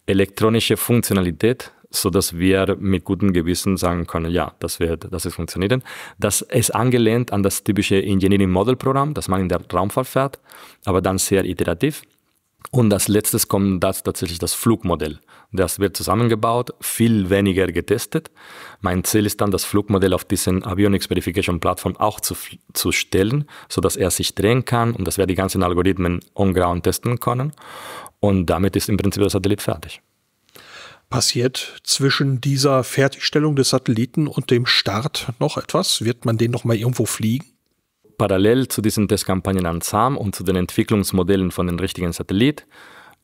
elektronische Funktionalität so dass wir mit gutem Gewissen sagen können, ja, das wird, das ist funktionieren. Das ist angelehnt an das typische Engineering Model Programm, das man in der Raumfahrt fährt, aber dann sehr iterativ. Und als letztes kommt das tatsächlich das Flugmodell. Das wird zusammengebaut, viel weniger getestet. Mein Ziel ist dann, das Flugmodell auf diesen Avionics Verification Plattform auch zu, zu stellen, sodass er sich drehen kann und dass wir die ganzen Algorithmen on ground testen können. Und damit ist im Prinzip der Satellit fertig. Passiert zwischen dieser Fertigstellung des Satelliten und dem Start noch etwas? Wird man den nochmal irgendwo fliegen? parallel zu diesen Testkampagnen an SAM und zu den Entwicklungsmodellen von den richtigen Satelliten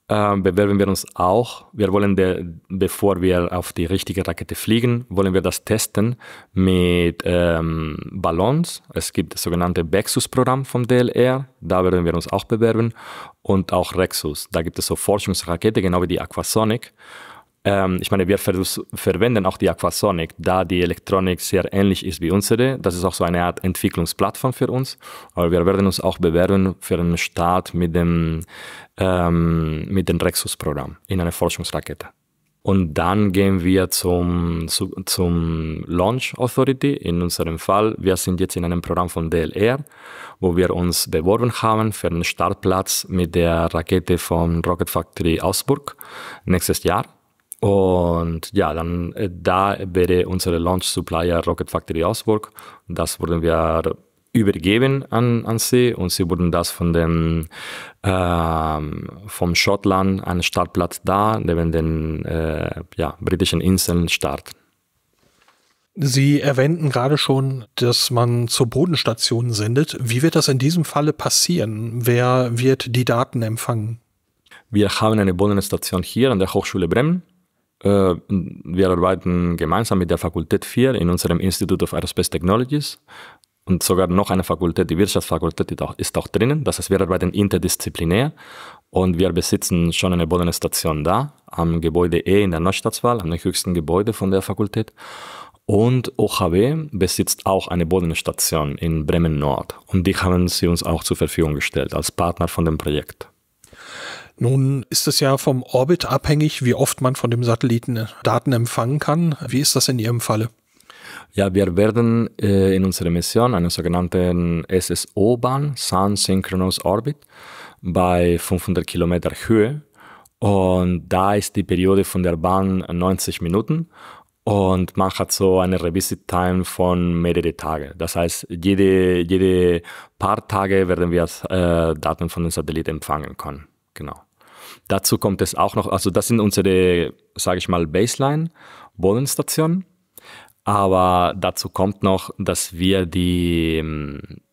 äh, bewerben wir uns auch. Wir wollen, der, bevor wir auf die richtige Rakete fliegen, wollen wir das testen mit ähm, Ballons. Es gibt das sogenannte Bexus-Programm vom DLR, da werden wir uns auch bewerben. Und auch Rexus, da gibt es so Forschungsrakete, genau wie die Aquasonic. Ähm, ich meine, wir verwenden auch die Aquasonic, da die Elektronik sehr ähnlich ist wie unsere. Das ist auch so eine Art Entwicklungsplattform für uns. Aber wir werden uns auch bewerben für einen Start mit dem, ähm, mit dem Rexus-Programm in einer Forschungsrakete. Und dann gehen wir zum, zu, zum Launch Authority. In unserem Fall, wir sind jetzt in einem Programm von DLR, wo wir uns beworben haben für einen Startplatz mit der Rakete von Rocket Factory Augsburg nächstes Jahr. Und ja, dann äh, da wäre unsere Launch Supplier Rocket Factory Augsburg. Das wurden wir übergeben an, an sie und sie wurden das von dem ähm, vom Schottland an Startplatz da neben den äh, ja, britischen Inseln starten. Sie erwähnten gerade schon, dass man zur Bodenstation sendet. Wie wird das in diesem Falle passieren? Wer wird die Daten empfangen? Wir haben eine Bodenstation hier an der Hochschule Bremen äh, wir arbeiten gemeinsam mit der Fakultät 4 in unserem Institute of Aerospace Technologies und sogar noch eine Fakultät, die Wirtschaftsfakultät, die ist auch drinnen. Das heißt, wir arbeiten interdisziplinär und wir besitzen schon eine Bodenstation da, am Gebäude E in der Neustadtswahl, am höchsten Gebäude von der Fakultät. Und OHW besitzt auch eine Bodenstation in Bremen Nord und die haben sie uns auch zur Verfügung gestellt als Partner von dem Projekt. Nun ist es ja vom Orbit abhängig, wie oft man von dem Satelliten äh, Daten empfangen kann. Wie ist das in Ihrem Falle? Ja, wir werden äh, in unserer Mission einen sogenannten SSO-Bahn, Sun Synchronous Orbit, bei 500 Kilometer Höhe. Und da ist die Periode von der Bahn 90 Minuten und man hat so eine Revisit-Time von mehrere Tagen. Das heißt, jede, jede paar Tage werden wir äh, Daten von dem Satelliten empfangen können. Genau. Dazu kommt es auch noch, also das sind unsere, sage ich mal, baseline bodenstationen Aber dazu kommt noch, dass wir die,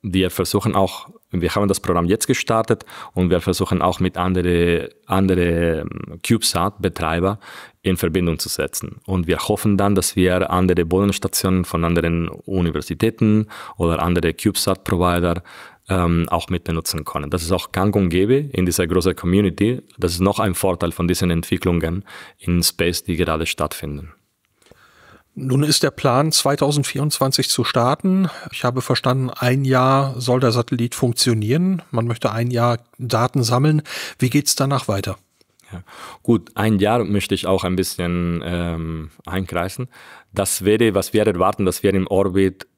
wir versuchen auch, wir haben das Programm jetzt gestartet und wir versuchen auch mit anderen andere ähm, CubeSat-Betreiber in Verbindung zu setzen. Und wir hoffen dann, dass wir andere Bodenstationen von anderen Universitäten oder andere CubeSat-Provider ähm, auch mitbenutzen können. Das ist auch gang und gäbe in dieser großen Community. Das ist noch ein Vorteil von diesen Entwicklungen in Space, die gerade stattfinden. Nun ist der Plan, 2024 zu starten. Ich habe verstanden, ein Jahr soll der Satellit funktionieren. Man möchte ein Jahr Daten sammeln. Wie geht es danach weiter? Ja. Gut, ein Jahr möchte ich auch ein bisschen ähm, einkreisen. Das wäre, was wir erwarten, dass wir im Orbit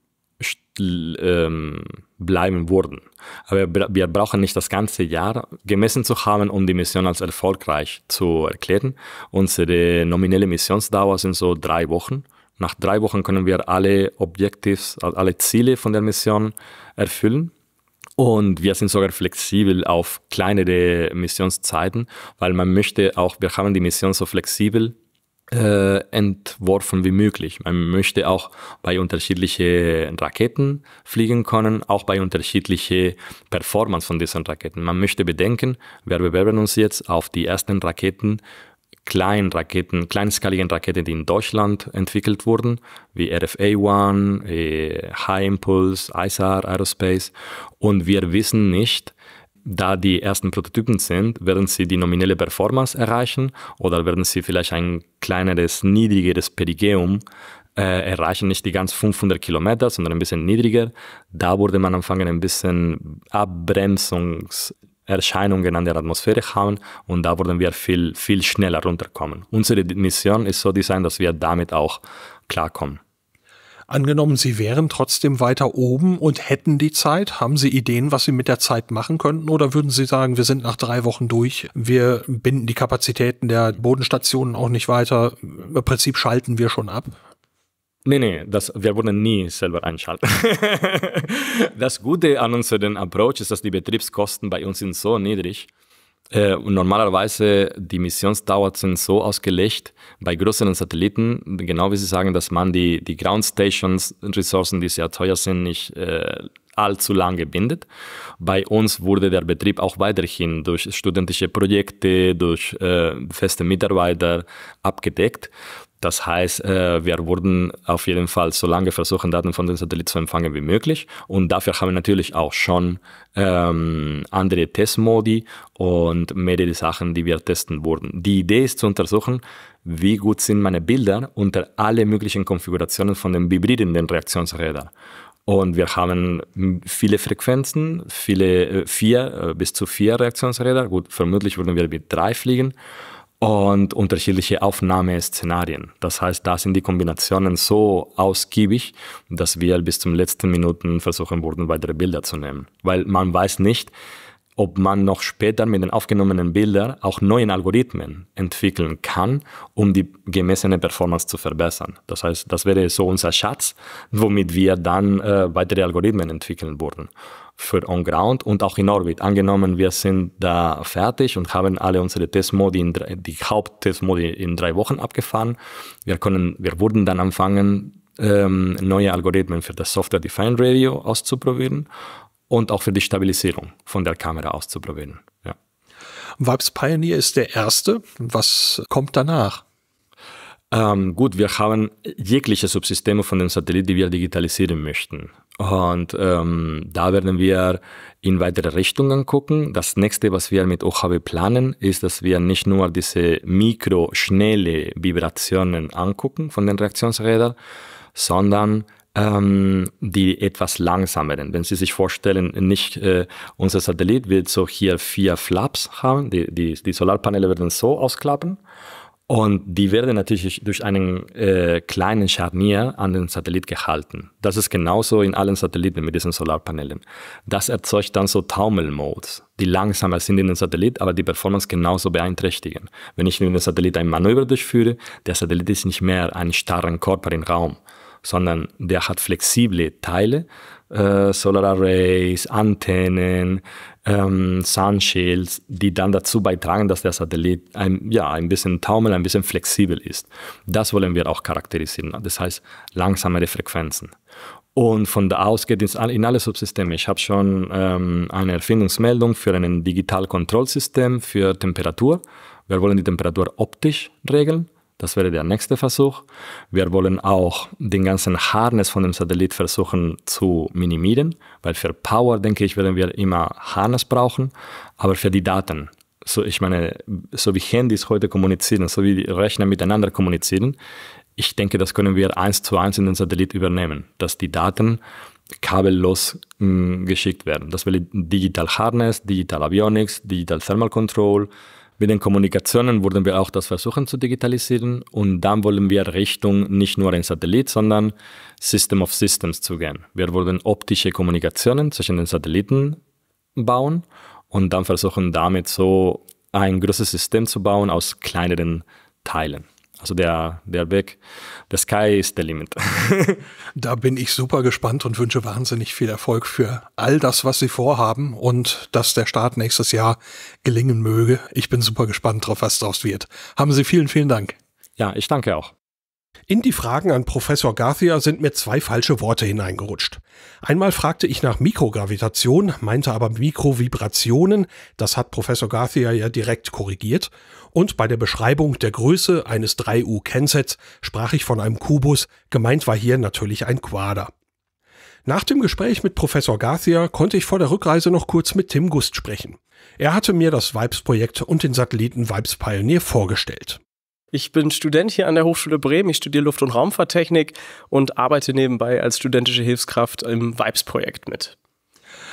ähm, bleiben würden. Aber wir brauchen nicht das ganze Jahr gemessen zu haben, um die Mission als erfolgreich zu erklären. Unsere nominelle Missionsdauer sind so drei Wochen. Nach drei Wochen können wir alle Objectives, alle Ziele von der Mission erfüllen. Und wir sind sogar flexibel auf kleinere Missionszeiten, weil man möchte auch, wir haben die Mission so flexibel äh, entworfen wie möglich. Man möchte auch bei unterschiedlichen Raketen fliegen können, auch bei unterschiedlichen Performance von diesen Raketen. Man möchte bedenken, wir bewerben uns jetzt auf die ersten Raketen, kleinen Raketen, kleinskaligen Raketen, die in Deutschland entwickelt wurden, wie RFA-1, äh, High Impulse, ISAR, Aerospace. Und wir wissen nicht, da die ersten Prototypen sind, werden sie die nominelle Performance erreichen oder werden sie vielleicht ein kleineres, niedrigeres Perigeum äh, erreichen, nicht die ganz 500 Kilometer, sondern ein bisschen niedriger. Da wurde man anfangen, ein bisschen Abbremsungserscheinungen an der Atmosphäre haben und da würden wir viel, viel schneller runterkommen. Unsere Mission ist so design, dass wir damit auch klarkommen. Angenommen, Sie wären trotzdem weiter oben und hätten die Zeit, haben Sie Ideen, was Sie mit der Zeit machen könnten? Oder würden Sie sagen, wir sind nach drei Wochen durch, wir binden die Kapazitäten der Bodenstationen auch nicht weiter, im Prinzip schalten wir schon ab? Nee, nee, das, wir würden nie selber einschalten. das Gute an unserem Approach ist, dass die Betriebskosten bei uns sind so niedrig, sind. Äh, und normalerweise die Missionsdauer sind so ausgelegt bei größeren Satelliten, genau wie Sie sagen, dass man die, die Ground Stations Ressourcen, die sehr teuer sind, nicht äh, allzu lange bindet. Bei uns wurde der Betrieb auch weiterhin durch studentische Projekte, durch äh, feste Mitarbeiter abgedeckt. Das heißt, äh, wir wurden auf jeden Fall so lange versuchen, Daten von den Satelliten zu empfangen wie möglich. Und dafür haben wir natürlich auch schon ähm, andere Testmodi und mehrere Sachen, die wir testen wurden. Die Idee ist zu untersuchen, wie gut sind meine Bilder unter alle möglichen Konfigurationen von den Hybriden, den Reaktionsrädern. Und wir haben viele Frequenzen, viele äh, vier äh, bis zu vier Reaktionsräder. Gut, vermutlich würden wir mit drei fliegen und unterschiedliche Aufnahmeszenarien. Das heißt, da sind die Kombinationen so ausgiebig, dass wir bis zum letzten Minuten versuchen wurden, weitere Bilder zu nehmen. Weil man weiß nicht, ob man noch später mit den aufgenommenen Bildern auch neuen Algorithmen entwickeln kann, um die gemessene Performance zu verbessern. Das heißt, das wäre so unser Schatz, womit wir dann äh, weitere Algorithmen entwickeln würden für On-Ground und auch in Orbit. Angenommen, wir sind da fertig und haben alle unsere Testmodi, in drei, die Haupttestmodi in drei Wochen abgefahren. Wir, können, wir würden dann anfangen, ähm, neue Algorithmen für das Software-Defined Radio auszuprobieren und auch für die Stabilisierung von der Kamera auszuprobieren. Ja. Vibes Pioneer ist der erste. Was kommt danach? Ähm, gut, wir haben jegliche Subsysteme von dem Satellit, die wir digitalisieren möchten. Und ähm, da werden wir in weitere Richtungen gucken. Das nächste, was wir mit OHW planen, ist, dass wir nicht nur diese mikro, Vibrationen angucken von den Reaktionsrädern, sondern ähm, die etwas langsameren. Wenn Sie sich vorstellen, nicht äh, unser Satellit wird so hier vier Flaps haben, die, die, die Solarpaneele werden so ausklappen und die werden natürlich durch einen äh, kleinen Scharnier an den Satellit gehalten. Das ist genauso in allen Satelliten mit diesen Solarpanelen. Das erzeugt dann so Taumelmodes, die langsamer sind in den Satellit, aber die Performance genauso beeinträchtigen. Wenn ich mit dem Satellit ein Manöver durchführe, der Satellit ist nicht mehr ein starren Körper im Raum, sondern der hat flexible Teile, äh, Solararrays, Antennen, ähm, Sunshields, die dann dazu beitragen, dass der Satellit ein, ja, ein bisschen taumel, ein bisschen flexibel ist. Das wollen wir auch charakterisieren. Das heißt, langsamere Frequenzen. Und von da aus geht es in alle Subsysteme. Ich habe schon ähm, eine Erfindungsmeldung für ein Digital-Kontrollsystem für Temperatur. Wir wollen die Temperatur optisch regeln. Das wäre der nächste Versuch. Wir wollen auch den ganzen Harness von dem Satellit versuchen zu minimieren, weil für Power, denke ich, werden wir immer Harness brauchen, aber für die Daten. So, ich meine, so wie Handys heute kommunizieren, so wie Rechner miteinander kommunizieren, ich denke, das können wir eins zu eins in den Satellit übernehmen, dass die Daten kabellos mh, mm, geschickt werden. Das will Digital Harness, Digital Avionics, Digital Thermal Control, mit den Kommunikationen wurden wir auch das versuchen zu digitalisieren und dann wollen wir Richtung nicht nur ein Satellit, sondern System of Systems zu gehen. Wir wollen optische Kommunikationen zwischen den Satelliten bauen und dann versuchen damit so ein großes System zu bauen aus kleineren Teilen. Also der, der Weg, the sky is the limit. da bin ich super gespannt und wünsche wahnsinnig viel Erfolg für all das, was Sie vorhaben und dass der Start nächstes Jahr gelingen möge. Ich bin super gespannt drauf, was daraus wird. Haben Sie vielen, vielen Dank. Ja, ich danke auch. In die Fragen an Professor Garcia sind mir zwei falsche Worte hineingerutscht. Einmal fragte ich nach Mikrogravitation, meinte aber Mikrovibrationen, das hat Professor Garcia ja direkt korrigiert, und bei der Beschreibung der Größe eines 3U-Kennsets sprach ich von einem Kubus, gemeint war hier natürlich ein Quader. Nach dem Gespräch mit Professor Garcia konnte ich vor der Rückreise noch kurz mit Tim Gust sprechen. Er hatte mir das Vibes-Projekt und den Satelliten Vibes Pioneer vorgestellt. Ich bin Student hier an der Hochschule Bremen. Ich studiere Luft- und Raumfahrttechnik und arbeite nebenbei als studentische Hilfskraft im Vibes-Projekt mit.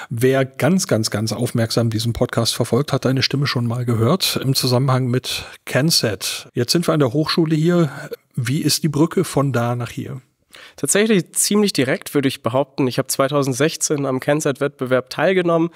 Wer ganz, ganz, ganz aufmerksam diesen Podcast verfolgt, hat deine Stimme schon mal gehört im Zusammenhang mit CanSat. Jetzt sind wir an der Hochschule hier. Wie ist die Brücke von da nach hier? Tatsächlich ziemlich direkt, würde ich behaupten. Ich habe 2016 am CanSat-Wettbewerb teilgenommen.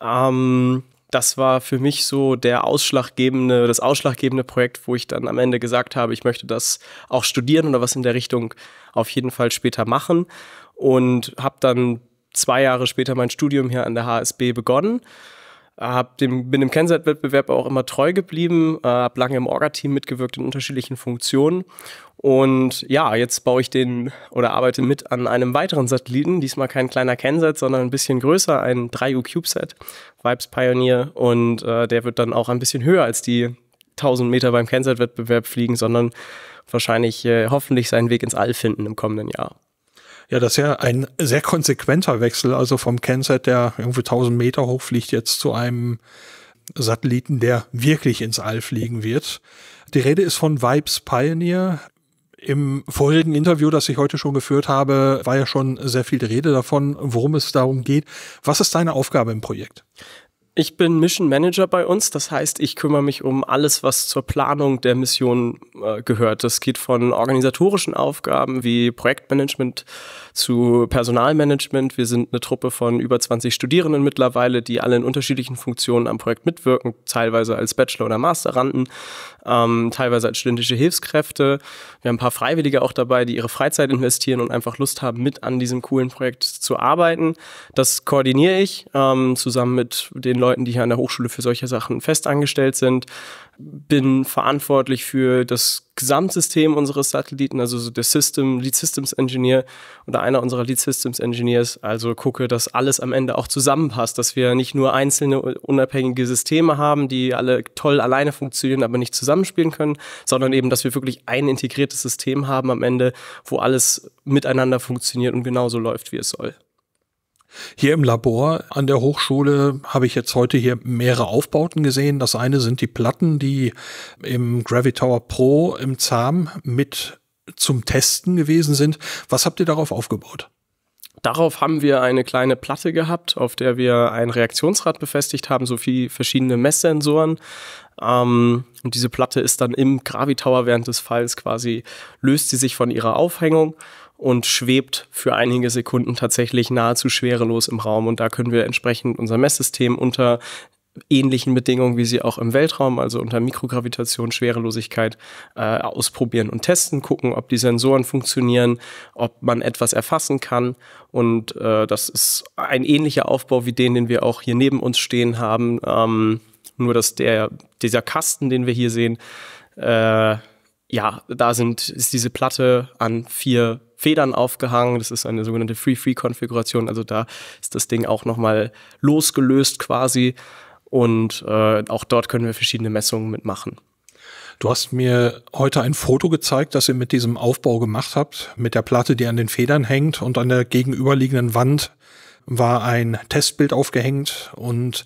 Ähm, das war für mich so der ausschlaggebende, das ausschlaggebende Projekt, wo ich dann am Ende gesagt habe, ich möchte das auch studieren oder was in der Richtung auf jeden Fall später machen und habe dann zwei Jahre später mein Studium hier an der HSB begonnen. Hab dem, bin dem Kennzeit-Wettbewerb auch immer treu geblieben, äh, habe lange im Orga-Team mitgewirkt in unterschiedlichen Funktionen. Und ja, jetzt baue ich den oder arbeite mit an einem weiteren Satelliten. Diesmal kein kleiner Kennzeit, sondern ein bisschen größer, ein 3U-CubeSat, Vibes Pioneer. Und äh, der wird dann auch ein bisschen höher als die 1000 Meter beim Kensat-Wettbewerb fliegen, sondern wahrscheinlich äh, hoffentlich seinen Weg ins All finden im kommenden Jahr. Ja, das ist ja ein sehr konsequenter Wechsel, also vom Kenset, der irgendwie 1000 Meter hoch fliegt, jetzt zu einem Satelliten, der wirklich ins All fliegen wird. Die Rede ist von Vibes Pioneer. Im vorigen Interview, das ich heute schon geführt habe, war ja schon sehr viel die Rede davon, worum es darum geht. Was ist deine Aufgabe im Projekt? Ich bin Mission Manager bei uns, das heißt, ich kümmere mich um alles, was zur Planung der Mission äh, gehört. Das geht von organisatorischen Aufgaben wie Projektmanagement zu Personalmanagement. Wir sind eine Truppe von über 20 Studierenden mittlerweile, die alle in unterschiedlichen Funktionen am Projekt mitwirken, teilweise als Bachelor- oder Masteranden, ähm, teilweise als studentische Hilfskräfte. Wir haben ein paar Freiwillige auch dabei, die ihre Freizeit investieren und einfach Lust haben, mit an diesem coolen Projekt zu arbeiten. Das koordiniere ich ähm, zusammen mit den Leuten, die hier an der Hochschule für solche Sachen festangestellt sind bin verantwortlich für das Gesamtsystem unseres Satelliten, also der System, Lead Systems Engineer oder einer unserer Lead Systems Engineers. Also gucke, dass alles am Ende auch zusammenpasst, dass wir nicht nur einzelne unabhängige Systeme haben, die alle toll alleine funktionieren, aber nicht zusammenspielen können, sondern eben, dass wir wirklich ein integriertes System haben am Ende, wo alles miteinander funktioniert und genauso läuft, wie es soll. Hier im Labor an der Hochschule habe ich jetzt heute hier mehrere Aufbauten gesehen. Das eine sind die Platten, die im Gravitower Pro im ZAM mit zum Testen gewesen sind. Was habt ihr darauf aufgebaut? Darauf haben wir eine kleine Platte gehabt, auf der wir ein Reaktionsrad befestigt haben, sowie verschiedene Messsensoren. Ähm, und diese Platte ist dann im Gravitower während des Falls quasi, löst sie sich von ihrer Aufhängung und schwebt für einige Sekunden tatsächlich nahezu schwerelos im Raum. Und da können wir entsprechend unser Messsystem unter ähnlichen Bedingungen, wie sie auch im Weltraum, also unter Mikrogravitation, Schwerelosigkeit, äh, ausprobieren und testen, gucken, ob die Sensoren funktionieren, ob man etwas erfassen kann. Und äh, das ist ein ähnlicher Aufbau wie den, den wir auch hier neben uns stehen haben. Ähm, nur dass der, dieser Kasten, den wir hier sehen, äh, ja, da sind, ist diese Platte an vier Federn aufgehangen. Das ist eine sogenannte Free-Free-Konfiguration. Also da ist das Ding auch nochmal losgelöst quasi. Und äh, auch dort können wir verschiedene Messungen mitmachen. Du hast mir heute ein Foto gezeigt, das ihr mit diesem Aufbau gemacht habt, mit der Platte, die an den Federn hängt und an der gegenüberliegenden Wand war ein Testbild aufgehängt und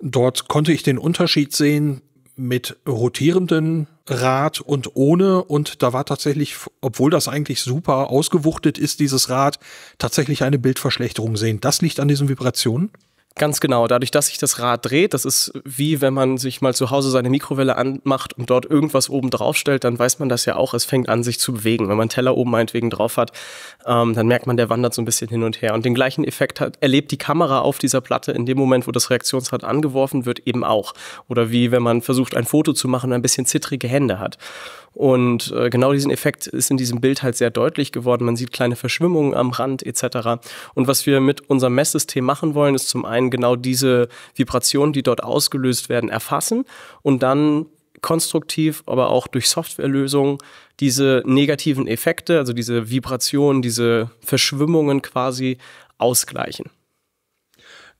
dort konnte ich den Unterschied sehen mit rotierenden Rad und ohne. Und da war tatsächlich, obwohl das eigentlich super ausgewuchtet ist, dieses Rad, tatsächlich eine Bildverschlechterung sehen. Das liegt an diesen Vibrationen? Ganz genau, dadurch, dass sich das Rad dreht, das ist wie wenn man sich mal zu Hause seine Mikrowelle anmacht und dort irgendwas oben drauf stellt, dann weiß man das ja auch, es fängt an sich zu bewegen. Wenn man einen Teller oben meinetwegen drauf hat, ähm, dann merkt man, der wandert so ein bisschen hin und her. Und den gleichen Effekt hat, erlebt die Kamera auf dieser Platte in dem Moment, wo das Reaktionsrad angeworfen wird, eben auch. Oder wie wenn man versucht, ein Foto zu machen und ein bisschen zittrige Hände hat. Und äh, genau diesen Effekt ist in diesem Bild halt sehr deutlich geworden. Man sieht kleine Verschwimmungen am Rand etc. Und was wir mit unserem Messsystem machen wollen, ist zum einen genau diese Vibrationen, die dort ausgelöst werden, erfassen und dann konstruktiv, aber auch durch Softwarelösungen diese negativen Effekte, also diese Vibrationen, diese Verschwimmungen quasi ausgleichen.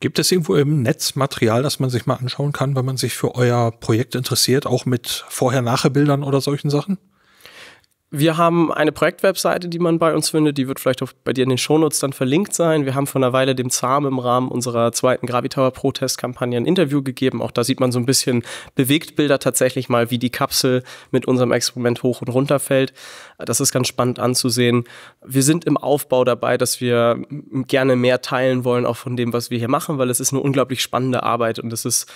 Gibt es irgendwo im Netz Material, das man sich mal anschauen kann, wenn man sich für euer Projekt interessiert, auch mit Vorher-Nachher-Bildern oder solchen Sachen? Wir haben eine Projektwebseite, die man bei uns findet, die wird vielleicht auch bei dir in den Shownotes dann verlinkt sein. Wir haben vor einer Weile dem ZAM im Rahmen unserer zweiten Gravitower Protestkampagne ein Interview gegeben. Auch da sieht man so ein bisschen Bewegtbilder tatsächlich mal, wie die Kapsel mit unserem Experiment hoch und runter fällt. Das ist ganz spannend anzusehen. Wir sind im Aufbau dabei, dass wir gerne mehr teilen wollen, auch von dem, was wir hier machen, weil es ist eine unglaublich spannende Arbeit und es ist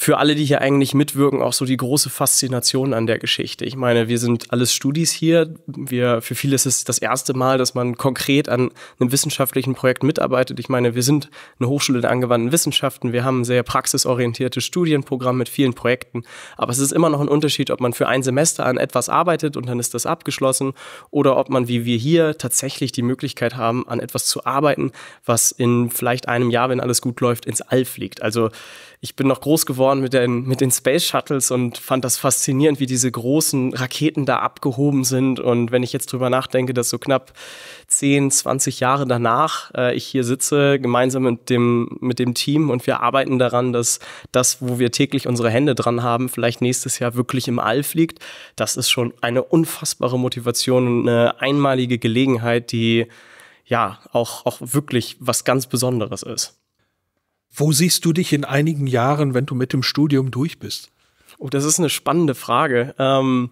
für alle, die hier eigentlich mitwirken, auch so die große Faszination an der Geschichte. Ich meine, wir sind alles Studis hier. Wir, für viele ist es das erste Mal, dass man konkret an einem wissenschaftlichen Projekt mitarbeitet. Ich meine, wir sind eine Hochschule der angewandten Wissenschaften. Wir haben ein sehr praxisorientiertes Studienprogramm mit vielen Projekten. Aber es ist immer noch ein Unterschied, ob man für ein Semester an etwas arbeitet und dann ist das abgeschlossen oder ob man, wie wir hier, tatsächlich die Möglichkeit haben, an etwas zu arbeiten, was in vielleicht einem Jahr, wenn alles gut läuft, ins All fliegt. Also ich bin noch groß geworden mit den, mit den Space Shuttles und fand das faszinierend, wie diese großen Raketen da abgehoben sind. Und wenn ich jetzt drüber nachdenke, dass so knapp 10, 20 Jahre danach äh, ich hier sitze, gemeinsam mit dem, mit dem Team und wir arbeiten daran, dass das, wo wir täglich unsere Hände dran haben, vielleicht nächstes Jahr wirklich im All fliegt, das ist schon eine unfassbare Motivation und eine einmalige Gelegenheit, die ja auch, auch wirklich was ganz Besonderes ist. Wo siehst du dich in einigen Jahren, wenn du mit dem Studium durch bist? Oh, das ist eine spannende Frage. Ähm,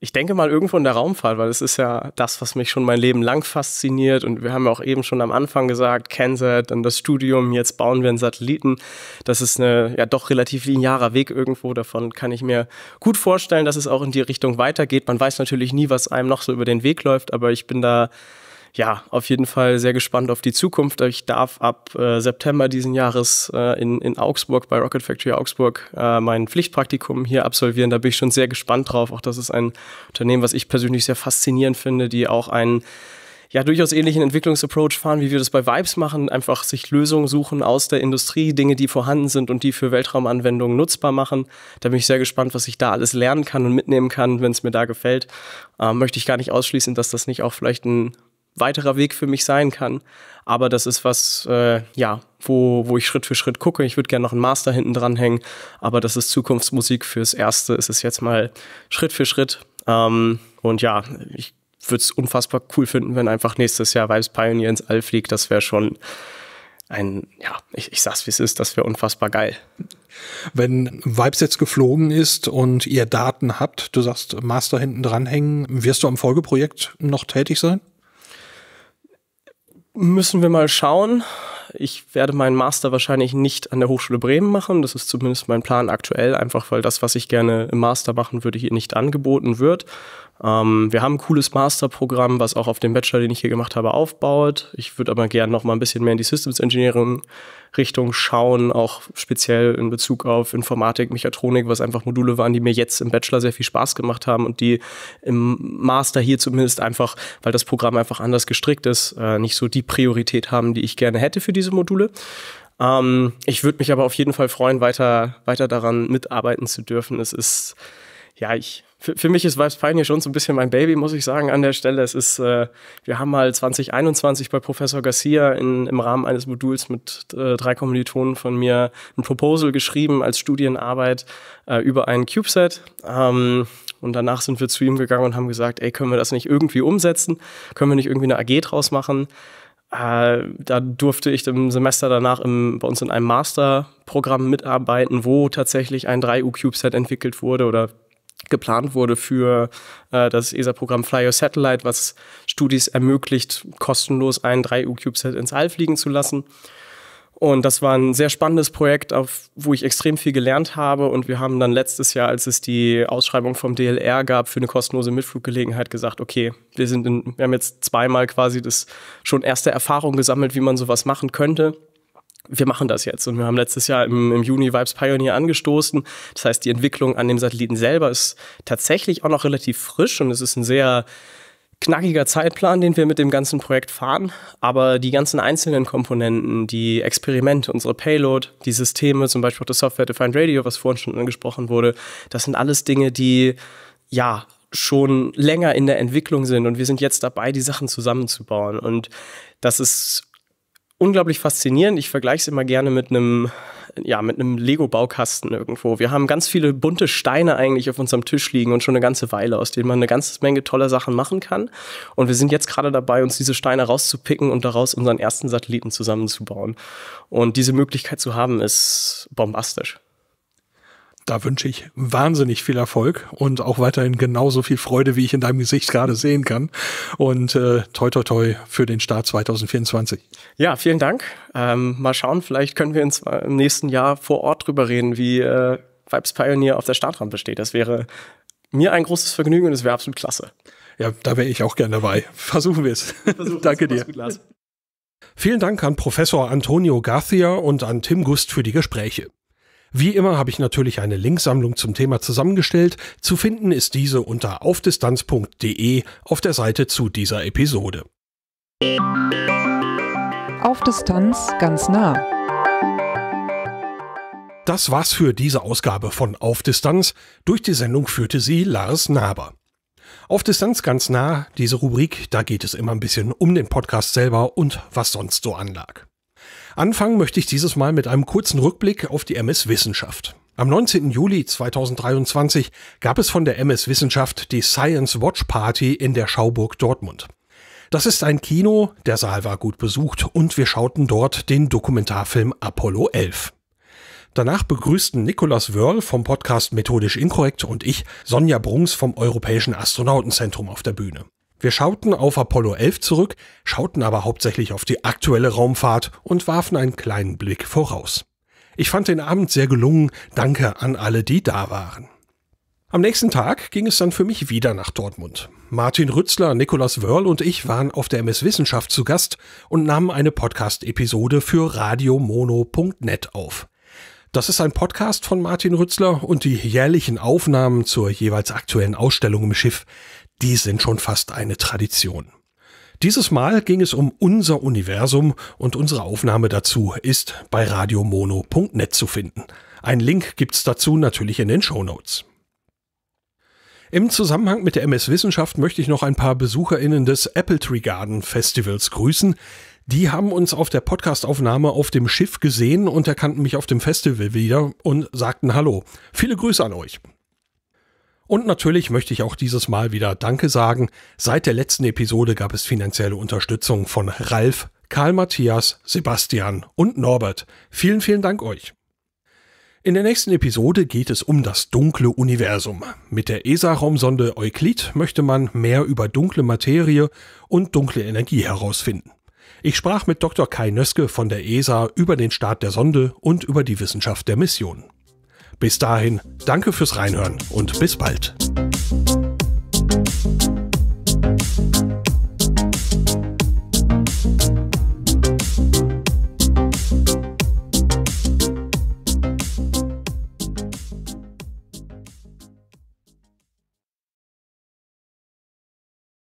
ich denke mal irgendwo in der Raumfahrt, weil es ist ja das, was mich schon mein Leben lang fasziniert. Und wir haben ja auch eben schon am Anfang gesagt, Kenset, dann das Studium, jetzt bauen wir einen Satelliten. Das ist eine ja doch relativ linearer Weg irgendwo. Davon kann ich mir gut vorstellen, dass es auch in die Richtung weitergeht. Man weiß natürlich nie, was einem noch so über den Weg läuft, aber ich bin da ja, auf jeden Fall sehr gespannt auf die Zukunft. Ich darf ab äh, September diesen Jahres äh, in, in Augsburg bei Rocket Factory Augsburg äh, mein Pflichtpraktikum hier absolvieren. Da bin ich schon sehr gespannt drauf. Auch das ist ein Unternehmen, was ich persönlich sehr faszinierend finde, die auch einen ja durchaus ähnlichen Entwicklungsapproach fahren, wie wir das bei Vibes machen, einfach sich Lösungen suchen aus der Industrie, Dinge, die vorhanden sind und die für Weltraumanwendungen nutzbar machen. Da bin ich sehr gespannt, was ich da alles lernen kann und mitnehmen kann, wenn es mir da gefällt. Ähm, möchte ich gar nicht ausschließen, dass das nicht auch vielleicht ein weiterer Weg für mich sein kann. Aber das ist was, äh, ja, wo, wo ich Schritt für Schritt gucke. Ich würde gerne noch einen Master hinten dranhängen, aber das ist Zukunftsmusik fürs Erste. Es ist jetzt mal Schritt für Schritt. Ähm, und ja, ich würde es unfassbar cool finden, wenn einfach nächstes Jahr Vibes Pioneer ins All fliegt. Das wäre schon ein, ja, ich, ich sag's wie es ist, das wäre unfassbar geil. Wenn Vibes jetzt geflogen ist und ihr Daten habt, du sagst Master hinten dranhängen, wirst du am Folgeprojekt noch tätig sein? müssen wir mal schauen. Ich werde meinen Master wahrscheinlich nicht an der Hochschule Bremen machen. Das ist zumindest mein Plan aktuell, einfach weil das, was ich gerne im Master machen würde, hier nicht angeboten wird. Ähm, wir haben ein cooles Masterprogramm, was auch auf dem Bachelor, den ich hier gemacht habe, aufbaut. Ich würde aber gerne noch mal ein bisschen mehr in die Systems Engineering Richtung schauen, auch speziell in Bezug auf Informatik, Mechatronik, was einfach Module waren, die mir jetzt im Bachelor sehr viel Spaß gemacht haben und die im Master hier zumindest einfach, weil das Programm einfach anders gestrickt ist, äh, nicht so die Priorität haben, die ich gerne hätte für diese Module ähm, ich würde mich aber auf jeden Fall freuen, weiter, weiter daran mitarbeiten zu dürfen. Es ist, ja, ich für, für mich ist Vibes Pioneer schon so ein bisschen mein Baby, muss ich sagen, an der Stelle. Es ist, äh, wir haben mal 2021 bei Professor Garcia in, im Rahmen eines Moduls mit äh, drei Kommilitonen von mir ein Proposal geschrieben als Studienarbeit äh, über ein CubeSat. Ähm, und danach sind wir zu ihm gegangen und haben gesagt, ey, können wir das nicht irgendwie umsetzen? Können wir nicht irgendwie eine AG draus machen? Äh, da durfte ich im Semester danach im, bei uns in einem Masterprogramm mitarbeiten, wo tatsächlich ein 3U CubeSat entwickelt wurde oder geplant wurde für äh, das ESA-Programm Fly Your Satellite, was Studis ermöglicht, kostenlos ein 3U-CubeSat ins All fliegen zu lassen. Und das war ein sehr spannendes Projekt, auf, wo ich extrem viel gelernt habe. Und wir haben dann letztes Jahr, als es die Ausschreibung vom DLR gab für eine kostenlose Mitfluggelegenheit, gesagt, okay, wir, sind in, wir haben jetzt zweimal quasi das schon erste Erfahrung gesammelt, wie man sowas machen könnte wir machen das jetzt. Und wir haben letztes Jahr im, im, Juni Vibes Pioneer angestoßen. Das heißt, die Entwicklung an dem Satelliten selber ist tatsächlich auch noch relativ frisch und es ist ein sehr knackiger Zeitplan, den wir mit dem ganzen Projekt fahren. Aber die ganzen einzelnen Komponenten, die Experimente, unsere Payload, die Systeme, zum Beispiel auch das Software-Defined Radio, was vorhin schon angesprochen wurde, das sind alles Dinge, die ja schon länger in der Entwicklung sind und wir sind jetzt dabei, die Sachen zusammenzubauen. Und das ist unglaublich faszinierend. Ich vergleiche es immer gerne mit einem ja, mit einem Lego-Baukasten irgendwo. Wir haben ganz viele bunte Steine eigentlich auf unserem Tisch liegen und schon eine ganze Weile, aus denen man eine ganze Menge toller Sachen machen kann. Und wir sind jetzt gerade dabei, uns diese Steine rauszupicken und daraus unseren ersten Satelliten zusammenzubauen. Und diese Möglichkeit zu haben, ist bombastisch da wünsche ich wahnsinnig viel Erfolg und auch weiterhin genauso viel Freude, wie ich in deinem Gesicht gerade sehen kann. Und äh, toi toi toi für den Start 2024. Ja, vielen Dank. Ähm, mal schauen, vielleicht können wir uns im nächsten Jahr vor Ort drüber reden, wie äh, Vibes Pioneer auf der Startrampe steht. Das wäre mir ein großes Vergnügen und es wäre absolut klasse. Ja, da wäre ich auch gern dabei. Versuchen wir es. Danke dir. Vielen Dank an Professor Antonio Garcia und an Tim Gust für die Gespräche. Wie immer habe ich natürlich eine Linksammlung zum Thema zusammengestellt. Zu finden ist diese unter aufdistanz.de auf der Seite zu dieser Episode. Auf Distanz ganz nah. Das war's für diese Ausgabe von Auf Distanz. Durch die Sendung führte sie Lars Naber. Auf Distanz ganz nah, diese Rubrik, da geht es immer ein bisschen um den Podcast selber und was sonst so anlag. Anfangen möchte ich dieses Mal mit einem kurzen Rückblick auf die MS Wissenschaft. Am 19. Juli 2023 gab es von der MS Wissenschaft die Science Watch Party in der Schauburg Dortmund. Das ist ein Kino, der Saal war gut besucht und wir schauten dort den Dokumentarfilm Apollo 11. Danach begrüßten Nikolaus Wörl vom Podcast Methodisch Inkorrekt und ich Sonja Bruns vom Europäischen Astronautenzentrum auf der Bühne. Wir schauten auf Apollo 11 zurück, schauten aber hauptsächlich auf die aktuelle Raumfahrt und warfen einen kleinen Blick voraus. Ich fand den Abend sehr gelungen, danke an alle, die da waren. Am nächsten Tag ging es dann für mich wieder nach Dortmund. Martin Rützler, Nikolaus Wörl und ich waren auf der MS Wissenschaft zu Gast und nahmen eine Podcast-Episode für radiomono.net auf. Das ist ein Podcast von Martin Rützler und die jährlichen Aufnahmen zur jeweils aktuellen Ausstellung im Schiff die sind schon fast eine Tradition. Dieses Mal ging es um unser Universum und unsere Aufnahme dazu ist bei radiomono.net zu finden. Ein Link gibt es dazu natürlich in den Show Notes. Im Zusammenhang mit der MS Wissenschaft möchte ich noch ein paar BesucherInnen des Apple Tree Garden Festivals grüßen. Die haben uns auf der Podcastaufnahme auf dem Schiff gesehen und erkannten mich auf dem Festival wieder und sagten Hallo. Viele Grüße an euch. Und natürlich möchte ich auch dieses Mal wieder Danke sagen. Seit der letzten Episode gab es finanzielle Unterstützung von Ralf, Karl Matthias, Sebastian und Norbert. Vielen, vielen Dank euch. In der nächsten Episode geht es um das dunkle Universum. Mit der ESA-Raumsonde Euklid möchte man mehr über dunkle Materie und dunkle Energie herausfinden. Ich sprach mit Dr. Kai Nöske von der ESA über den Start der Sonde und über die Wissenschaft der Mission. Bis dahin, danke fürs Reinhören und bis bald.